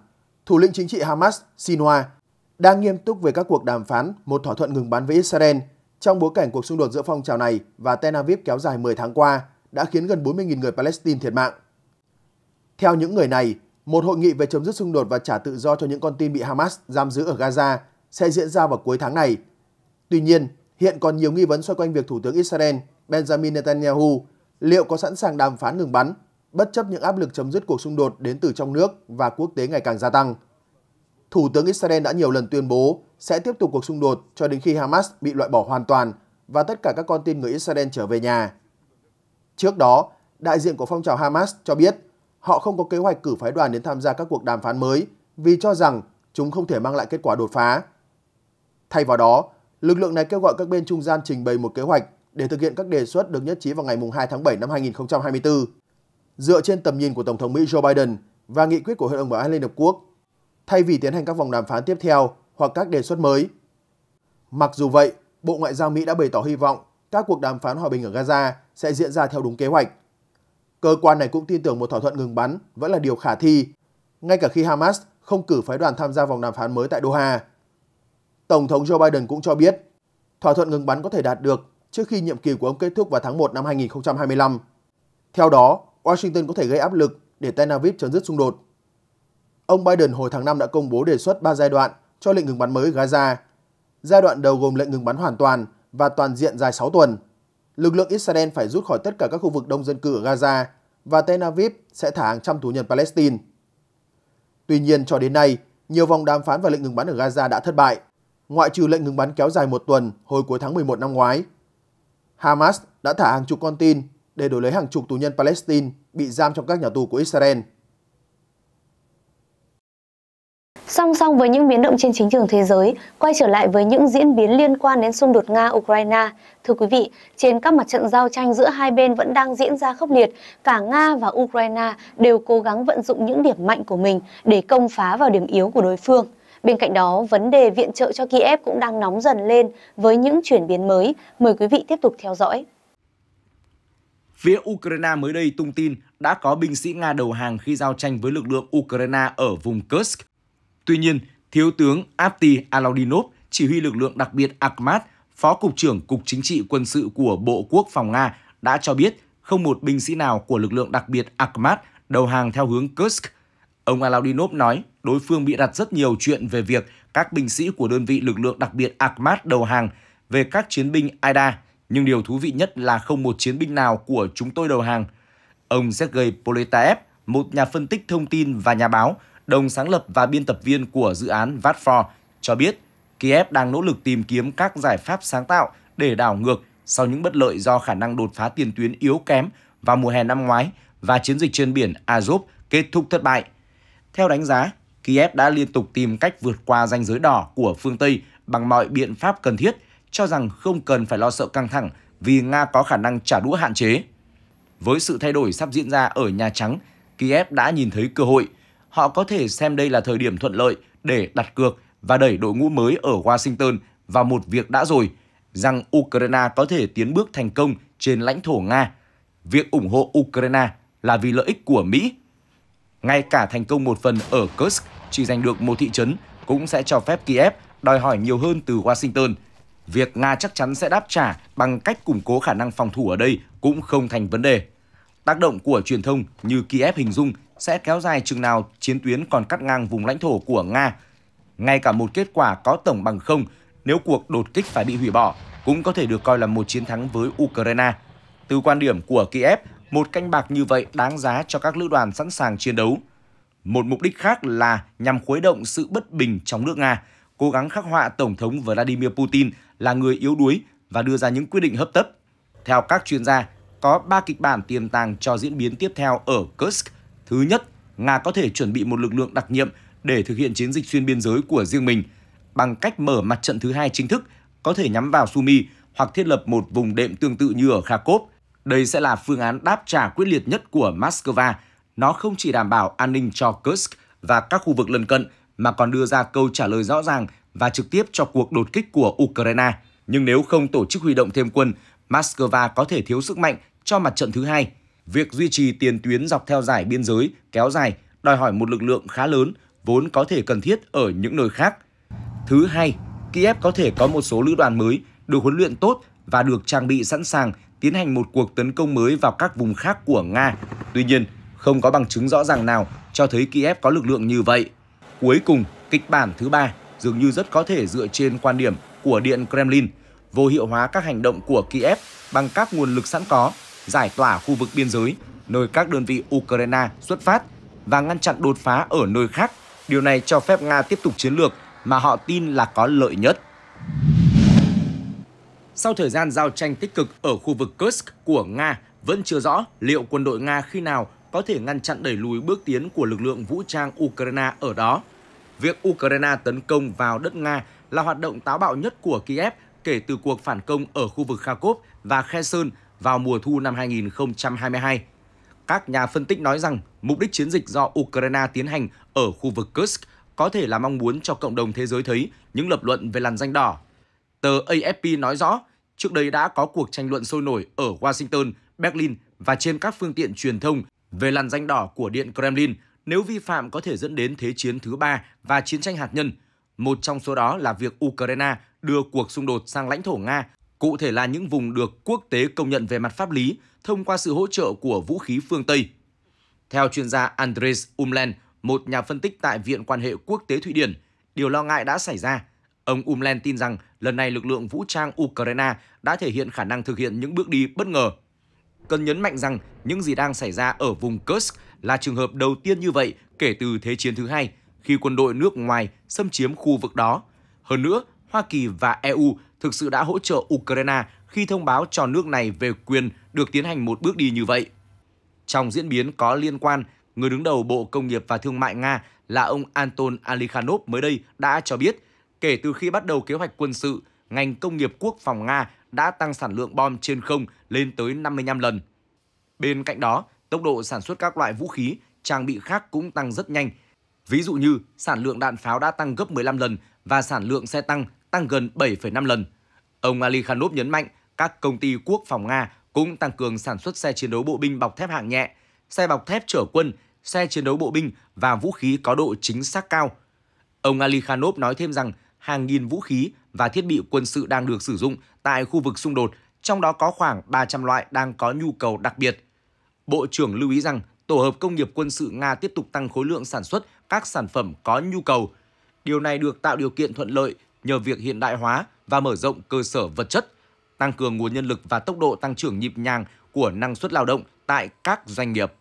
thủ lĩnh chính trị Hamas Sinwar đang nghiêm túc về các cuộc đàm phán một thỏa thuận ngừng bắn với Israel trong bối cảnh cuộc xung đột giữa phong trào này và Tel Aviv kéo dài 10 tháng qua đã khiến gần 40.000 người Palestine thiệt mạng. Theo những người này, một hội nghị về chấm dứt xung đột và trả tự do cho những con tin bị Hamas giam giữ ở Gaza sẽ diễn ra vào cuối tháng này. Tuy nhiên, hiện còn nhiều nghi vấn xoay quanh việc Thủ tướng Israel Benjamin Netanyahu liệu có sẵn sàng đàm phán ngừng bắn bất chấp những áp lực chấm dứt cuộc xung đột đến từ trong nước và quốc tế ngày càng gia tăng. Thủ tướng Israel đã nhiều lần tuyên bố sẽ tiếp tục cuộc xung đột cho đến khi Hamas bị loại bỏ hoàn toàn và tất cả các con tin người Israel trở về nhà. Trước đó, đại diện của phong trào Hamas cho biết họ không có kế hoạch cử phái đoàn đến tham gia các cuộc đàm phán mới vì cho rằng chúng không thể mang lại kết quả đột phá. Thay vào đó, lực lượng này kêu gọi các bên trung gian trình bày một kế hoạch để thực hiện các đề xuất được nhất trí vào ngày 2 tháng 7 năm 2024 dựa trên tầm nhìn của Tổng thống Mỹ Joe Biden và nghị quyết của Hội đồng Bảo an Liên Hợp Quốc, thay vì tiến hành các vòng đàm phán tiếp theo hoặc các đề xuất mới. Mặc dù vậy, Bộ Ngoại giao Mỹ đã bày tỏ hy vọng các cuộc đàm phán hòa bình ở Gaza sẽ diễn ra theo đúng kế hoạch. Cơ quan này cũng tin tưởng một thỏa thuận ngừng bắn vẫn là điều khả thi, ngay cả khi Hamas không cử phái đoàn tham gia vòng đàm phán mới tại Doha. Tổng thống Joe Biden cũng cho biết, thỏa thuận ngừng bắn có thể đạt được trước khi nhiệm kỳ của ông kết thúc vào tháng 1 năm 2025. Theo đó, Washington có thể gây áp lực để Tel Aviv chấm dứt xung đột. Ông Biden hồi tháng 5 đã công bố đề xuất 3 giai đoạn cho lệnh ngừng bắn mới Gaza. Giai đoạn đầu gồm lệnh ngừng bắn hoàn toàn và toàn diện dài 6 tuần. Lực lượng Israel phải rút khỏi tất cả các khu vực đông dân cư ở Gaza và Tel Aviv sẽ thả hàng trăm tù nhân Palestine. Tuy nhiên, cho đến nay, nhiều vòng đàm phán và lệnh ngừng bắn ở Gaza đã thất bại, ngoại trừ lệnh ngừng bắn kéo dài một tuần hồi cuối tháng 11 năm ngoái. Hamas đã thả hàng chục con tin để đổi lấy hàng chục tù nhân Palestine bị giam trong các nhà tù của Israel. Song song với những biến động trên chính trường thế giới, quay trở lại với những diễn biến liên quan đến xung đột Nga-Ukraine. Thưa quý vị, trên các mặt trận giao tranh giữa hai bên vẫn đang diễn ra khốc liệt. Cả Nga và Ukraine đều cố gắng vận dụng những điểm mạnh của mình để công phá vào điểm yếu của đối phương. Bên cạnh đó, vấn đề viện trợ cho Kiev cũng đang nóng dần lên với những chuyển biến mới. Mời quý vị tiếp tục theo dõi. Phía Ukraine mới đây tung tin đã có binh sĩ Nga đầu hàng khi giao tranh với lực lượng Ukraine ở vùng Kursk. Tuy nhiên, Thiếu tướng Apti Alaudinov, chỉ huy lực lượng đặc biệt Akmat, Phó Cục trưởng Cục Chính trị Quân sự của Bộ Quốc phòng Nga đã cho biết không một binh sĩ nào của lực lượng đặc biệt Akmat đầu hàng theo hướng Kursk. Ông Alaudinov nói đối phương bị đặt rất nhiều chuyện về việc các binh sĩ của đơn vị lực lượng đặc biệt Akmat đầu hàng về các chiến binh AIDA nhưng điều thú vị nhất là không một chiến binh nào của chúng tôi đầu hàng. Ông Sergei Poletaev, một nhà phân tích thông tin và nhà báo, đồng sáng lập và biên tập viên của dự án VATFOR, cho biết Kiev đang nỗ lực tìm kiếm các giải pháp sáng tạo để đảo ngược sau những bất lợi do khả năng đột phá tiền tuyến yếu kém vào mùa hè năm ngoái và chiến dịch trên biển Azov kết thúc thất bại. Theo đánh giá, Kiev đã liên tục tìm cách vượt qua ranh giới đỏ của phương Tây bằng mọi biện pháp cần thiết – cho rằng không cần phải lo sợ căng thẳng vì Nga có khả năng trả đũa hạn chế. Với sự thay đổi sắp diễn ra ở Nhà Trắng, Kiev đã nhìn thấy cơ hội. Họ có thể xem đây là thời điểm thuận lợi để đặt cược và đẩy đội ngũ mới ở Washington vào một việc đã rồi, rằng Ukraine có thể tiến bước thành công trên lãnh thổ Nga. Việc ủng hộ Ukraine là vì lợi ích của Mỹ. Ngay cả thành công một phần ở Kursk chỉ giành được một thị trấn cũng sẽ cho phép Kiev đòi hỏi nhiều hơn từ Washington – việc Nga chắc chắn sẽ đáp trả bằng cách củng cố khả năng phòng thủ ở đây cũng không thành vấn đề. Tác động của truyền thông như Kiev hình dung sẽ kéo dài chừng nào chiến tuyến còn cắt ngang vùng lãnh thổ của Nga. Ngay cả một kết quả có tổng bằng không nếu cuộc đột kích phải bị hủy bỏ cũng có thể được coi là một chiến thắng với Ukraine. Từ quan điểm của Kiev, một canh bạc như vậy đáng giá cho các lữ đoàn sẵn sàng chiến đấu. Một mục đích khác là nhằm khuấy động sự bất bình trong nước Nga, cố gắng khắc họa Tổng thống Vladimir Putin – là người yếu đuối và đưa ra những quyết định hấp tấp. Theo các chuyên gia, có 3 kịch bản tiềm tàng cho diễn biến tiếp theo ở Kursk. Thứ nhất, Nga có thể chuẩn bị một lực lượng đặc nhiệm để thực hiện chiến dịch xuyên biên giới của riêng mình bằng cách mở mặt trận thứ hai chính thức có thể nhắm vào Sumy hoặc thiết lập một vùng đệm tương tự như ở Kharkov. Đây sẽ là phương án đáp trả quyết liệt nhất của Moscow. Nó không chỉ đảm bảo an ninh cho Kursk và các khu vực lân cận mà còn đưa ra câu trả lời rõ ràng và trực tiếp cho cuộc đột kích của Ukraine. Nhưng nếu không tổ chức huy động thêm quân, Moscow có thể thiếu sức mạnh cho mặt trận thứ hai. Việc duy trì tiền tuyến dọc theo dải biên giới kéo dài đòi hỏi một lực lượng khá lớn vốn có thể cần thiết ở những nơi khác. Thứ hai, Kiev có thể có một số lữ đoàn mới được huấn luyện tốt và được trang bị sẵn sàng tiến hành một cuộc tấn công mới vào các vùng khác của Nga. Tuy nhiên, không có bằng chứng rõ ràng nào cho thấy Kiev có lực lượng như vậy. Cuối cùng, kịch bản thứ ba dường như rất có thể dựa trên quan điểm của Điện Kremlin, vô hiệu hóa các hành động của Kiev bằng các nguồn lực sẵn có, giải tỏa khu vực biên giới nơi các đơn vị Ukraine xuất phát và ngăn chặn đột phá ở nơi khác. Điều này cho phép Nga tiếp tục chiến lược mà họ tin là có lợi nhất. Sau thời gian giao tranh tích cực ở khu vực Kursk của Nga, vẫn chưa rõ liệu quân đội Nga khi nào có thể ngăn chặn đẩy lùi bước tiến của lực lượng vũ trang Ukraine ở đó. Việc Ukraine tấn công vào đất Nga là hoạt động táo bạo nhất của Kiev kể từ cuộc phản công ở khu vực Kharkov và Kherson vào mùa thu năm 2022. Các nhà phân tích nói rằng mục đích chiến dịch do Ukraine tiến hành ở khu vực Kursk có thể là mong muốn cho cộng đồng thế giới thấy những lập luận về làn danh đỏ. Tờ AFP nói rõ, trước đây đã có cuộc tranh luận sôi nổi ở Washington, Berlin và trên các phương tiện truyền thông về làn danh đỏ của Điện Kremlin – nếu vi phạm có thể dẫn đến Thế chiến thứ ba và chiến tranh hạt nhân. Một trong số đó là việc Ukraine đưa cuộc xung đột sang lãnh thổ Nga, cụ thể là những vùng được quốc tế công nhận về mặt pháp lý thông qua sự hỗ trợ của vũ khí phương Tây. Theo chuyên gia Andres Umland, một nhà phân tích tại Viện quan hệ quốc tế Thụy Điển, điều lo ngại đã xảy ra. Ông Umland tin rằng lần này lực lượng vũ trang Ukraine đã thể hiện khả năng thực hiện những bước đi bất ngờ. Cần nhấn mạnh rằng những gì đang xảy ra ở vùng Kursk là trường hợp đầu tiên như vậy kể từ Thế chiến thứ hai, khi quân đội nước ngoài xâm chiếm khu vực đó. Hơn nữa, Hoa Kỳ và EU thực sự đã hỗ trợ Ukraine khi thông báo cho nước này về quyền được tiến hành một bước đi như vậy. Trong diễn biến có liên quan, người đứng đầu Bộ Công nghiệp và Thương mại Nga là ông Anton Alikhanov mới đây đã cho biết, kể từ khi bắt đầu kế hoạch quân sự, ngành công nghiệp quốc phòng Nga đã tăng sản lượng bom trên không lên tới 55 lần. Bên cạnh đó, Tốc độ sản xuất các loại vũ khí, trang bị khác cũng tăng rất nhanh. Ví dụ như sản lượng đạn pháo đã tăng gấp 15 lần và sản lượng xe tăng tăng gần 7,5 lần. Ông Ali Khanov nhấn mạnh các công ty quốc phòng Nga cũng tăng cường sản xuất xe chiến đấu bộ binh bọc thép hạng nhẹ, xe bọc thép chở quân, xe chiến đấu bộ binh và vũ khí có độ chính xác cao. Ông Ali Khanov nói thêm rằng hàng nghìn vũ khí và thiết bị quân sự đang được sử dụng tại khu vực xung đột, trong đó có khoảng 300 loại đang có nhu cầu đặc biệt. Bộ trưởng lưu ý rằng tổ hợp công nghiệp quân sự Nga tiếp tục tăng khối lượng sản xuất các sản phẩm có nhu cầu. Điều này được tạo điều kiện thuận lợi nhờ việc hiện đại hóa và mở rộng cơ sở vật chất, tăng cường nguồn nhân lực và tốc độ tăng trưởng nhịp nhàng của năng suất lao động tại các doanh nghiệp.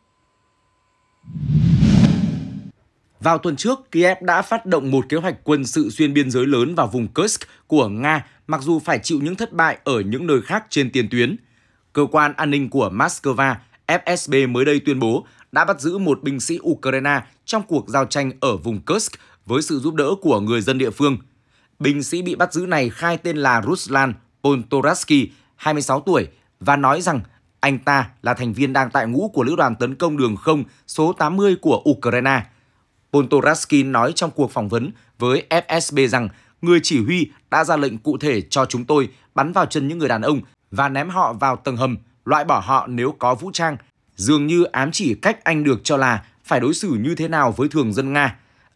Vào tuần trước, Kiev đã phát động một kế hoạch quân sự xuyên biên giới lớn vào vùng Kursk của Nga, mặc dù phải chịu những thất bại ở những nơi khác trên tiền tuyến. Cơ quan an ninh của Moscow FSB mới đây tuyên bố đã bắt giữ một binh sĩ Ukraine trong cuộc giao tranh ở vùng Kursk với sự giúp đỡ của người dân địa phương. Binh sĩ bị bắt giữ này khai tên là Ruslan Pontoraski, 26 tuổi, và nói rằng anh ta là thành viên đang tại ngũ của lữ đoàn tấn công đường không số 80 của Ukraine. Pontoraski nói trong cuộc phỏng vấn với FSB rằng người chỉ huy đã ra lệnh cụ thể cho chúng tôi bắn vào chân những người đàn ông và ném họ vào tầng hầm loại bỏ họ nếu có vũ trang, dường như ám chỉ cách anh được cho là phải đối xử như thế nào với thường dân Nga.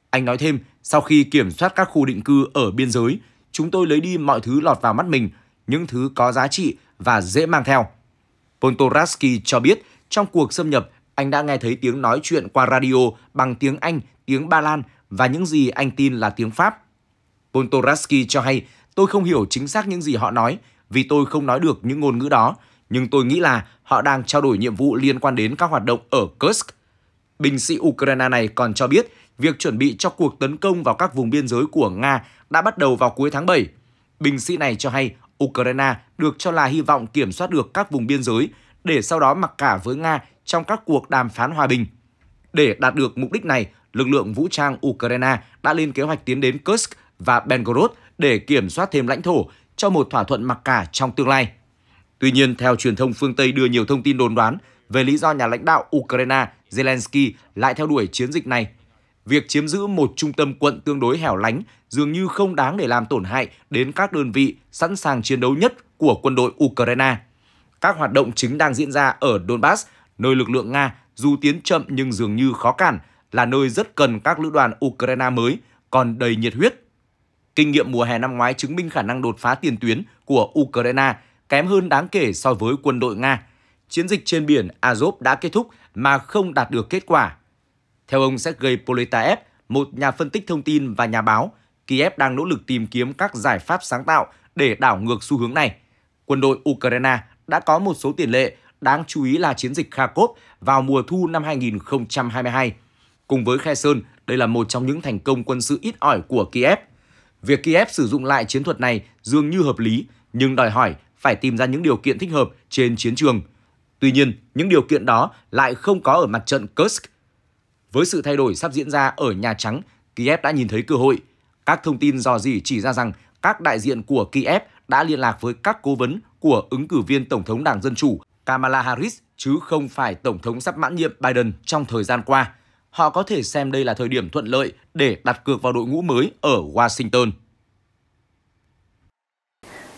Anh nói thêm, sau khi kiểm soát các khu định cư ở biên giới, chúng tôi lấy đi mọi thứ lọt vào mắt mình, những thứ có giá trị và dễ mang theo. Pontoraski cho biết, trong cuộc xâm nhập, anh đã nghe thấy tiếng nói chuyện qua radio bằng tiếng Anh, tiếng Ba Lan và những gì anh tin là tiếng Pháp. Pontoraski cho hay, tôi không hiểu chính xác những gì họ nói vì tôi không nói được những ngôn ngữ đó, nhưng tôi nghĩ là họ đang trao đổi nhiệm vụ liên quan đến các hoạt động ở Kursk. Binh sĩ Ukraine này còn cho biết việc chuẩn bị cho cuộc tấn công vào các vùng biên giới của Nga đã bắt đầu vào cuối tháng 7. Binh sĩ này cho hay Ukraine được cho là hy vọng kiểm soát được các vùng biên giới để sau đó mặc cả với Nga trong các cuộc đàm phán hòa bình. Để đạt được mục đích này, lực lượng vũ trang Ukraine đã lên kế hoạch tiến đến Kursk và Belgorod để kiểm soát thêm lãnh thổ cho một thỏa thuận mặc cả trong tương lai. Tuy nhiên, theo truyền thông phương Tây đưa nhiều thông tin đồn đoán về lý do nhà lãnh đạo Ukraine Zelensky lại theo đuổi chiến dịch này. Việc chiếm giữ một trung tâm quận tương đối hẻo lánh dường như không đáng để làm tổn hại đến các đơn vị sẵn sàng chiến đấu nhất của quân đội Ukraine. Các hoạt động chính đang diễn ra ở Donbass, nơi lực lượng Nga dù tiến chậm nhưng dường như khó cản, là nơi rất cần các lữ đoàn Ukraine mới, còn đầy nhiệt huyết. Kinh nghiệm mùa hè năm ngoái chứng minh khả năng đột phá tiền tuyến của Ukraine kém hơn đáng kể so với quân đội Nga. Chiến dịch trên biển Azov đã kết thúc mà không đạt được kết quả. Theo ông Sergei Poletaev, một nhà phân tích thông tin và nhà báo, Kiev đang nỗ lực tìm kiếm các giải pháp sáng tạo để đảo ngược xu hướng này. Quân đội Ukraine đã có một số tiền lệ đáng chú ý là chiến dịch Kharkov vào mùa thu năm 2022. Cùng với Kherson, đây là một trong những thành công quân sự ít ỏi của Kiev. Việc Kiev sử dụng lại chiến thuật này dường như hợp lý, nhưng đòi hỏi phải tìm ra những điều kiện thích hợp trên chiến trường. Tuy nhiên, những điều kiện đó lại không có ở mặt trận Kursk. Với sự thay đổi sắp diễn ra ở Nhà Trắng, Kiev đã nhìn thấy cơ hội. Các thông tin dò dỉ chỉ ra rằng các đại diện của Kiev đã liên lạc với các cố vấn của ứng cử viên Tổng thống Đảng Dân Chủ Kamala Harris chứ không phải Tổng thống sắp mãn nhiệm Biden trong thời gian qua. Họ có thể xem đây là thời điểm thuận lợi để đặt cược vào đội ngũ mới ở Washington.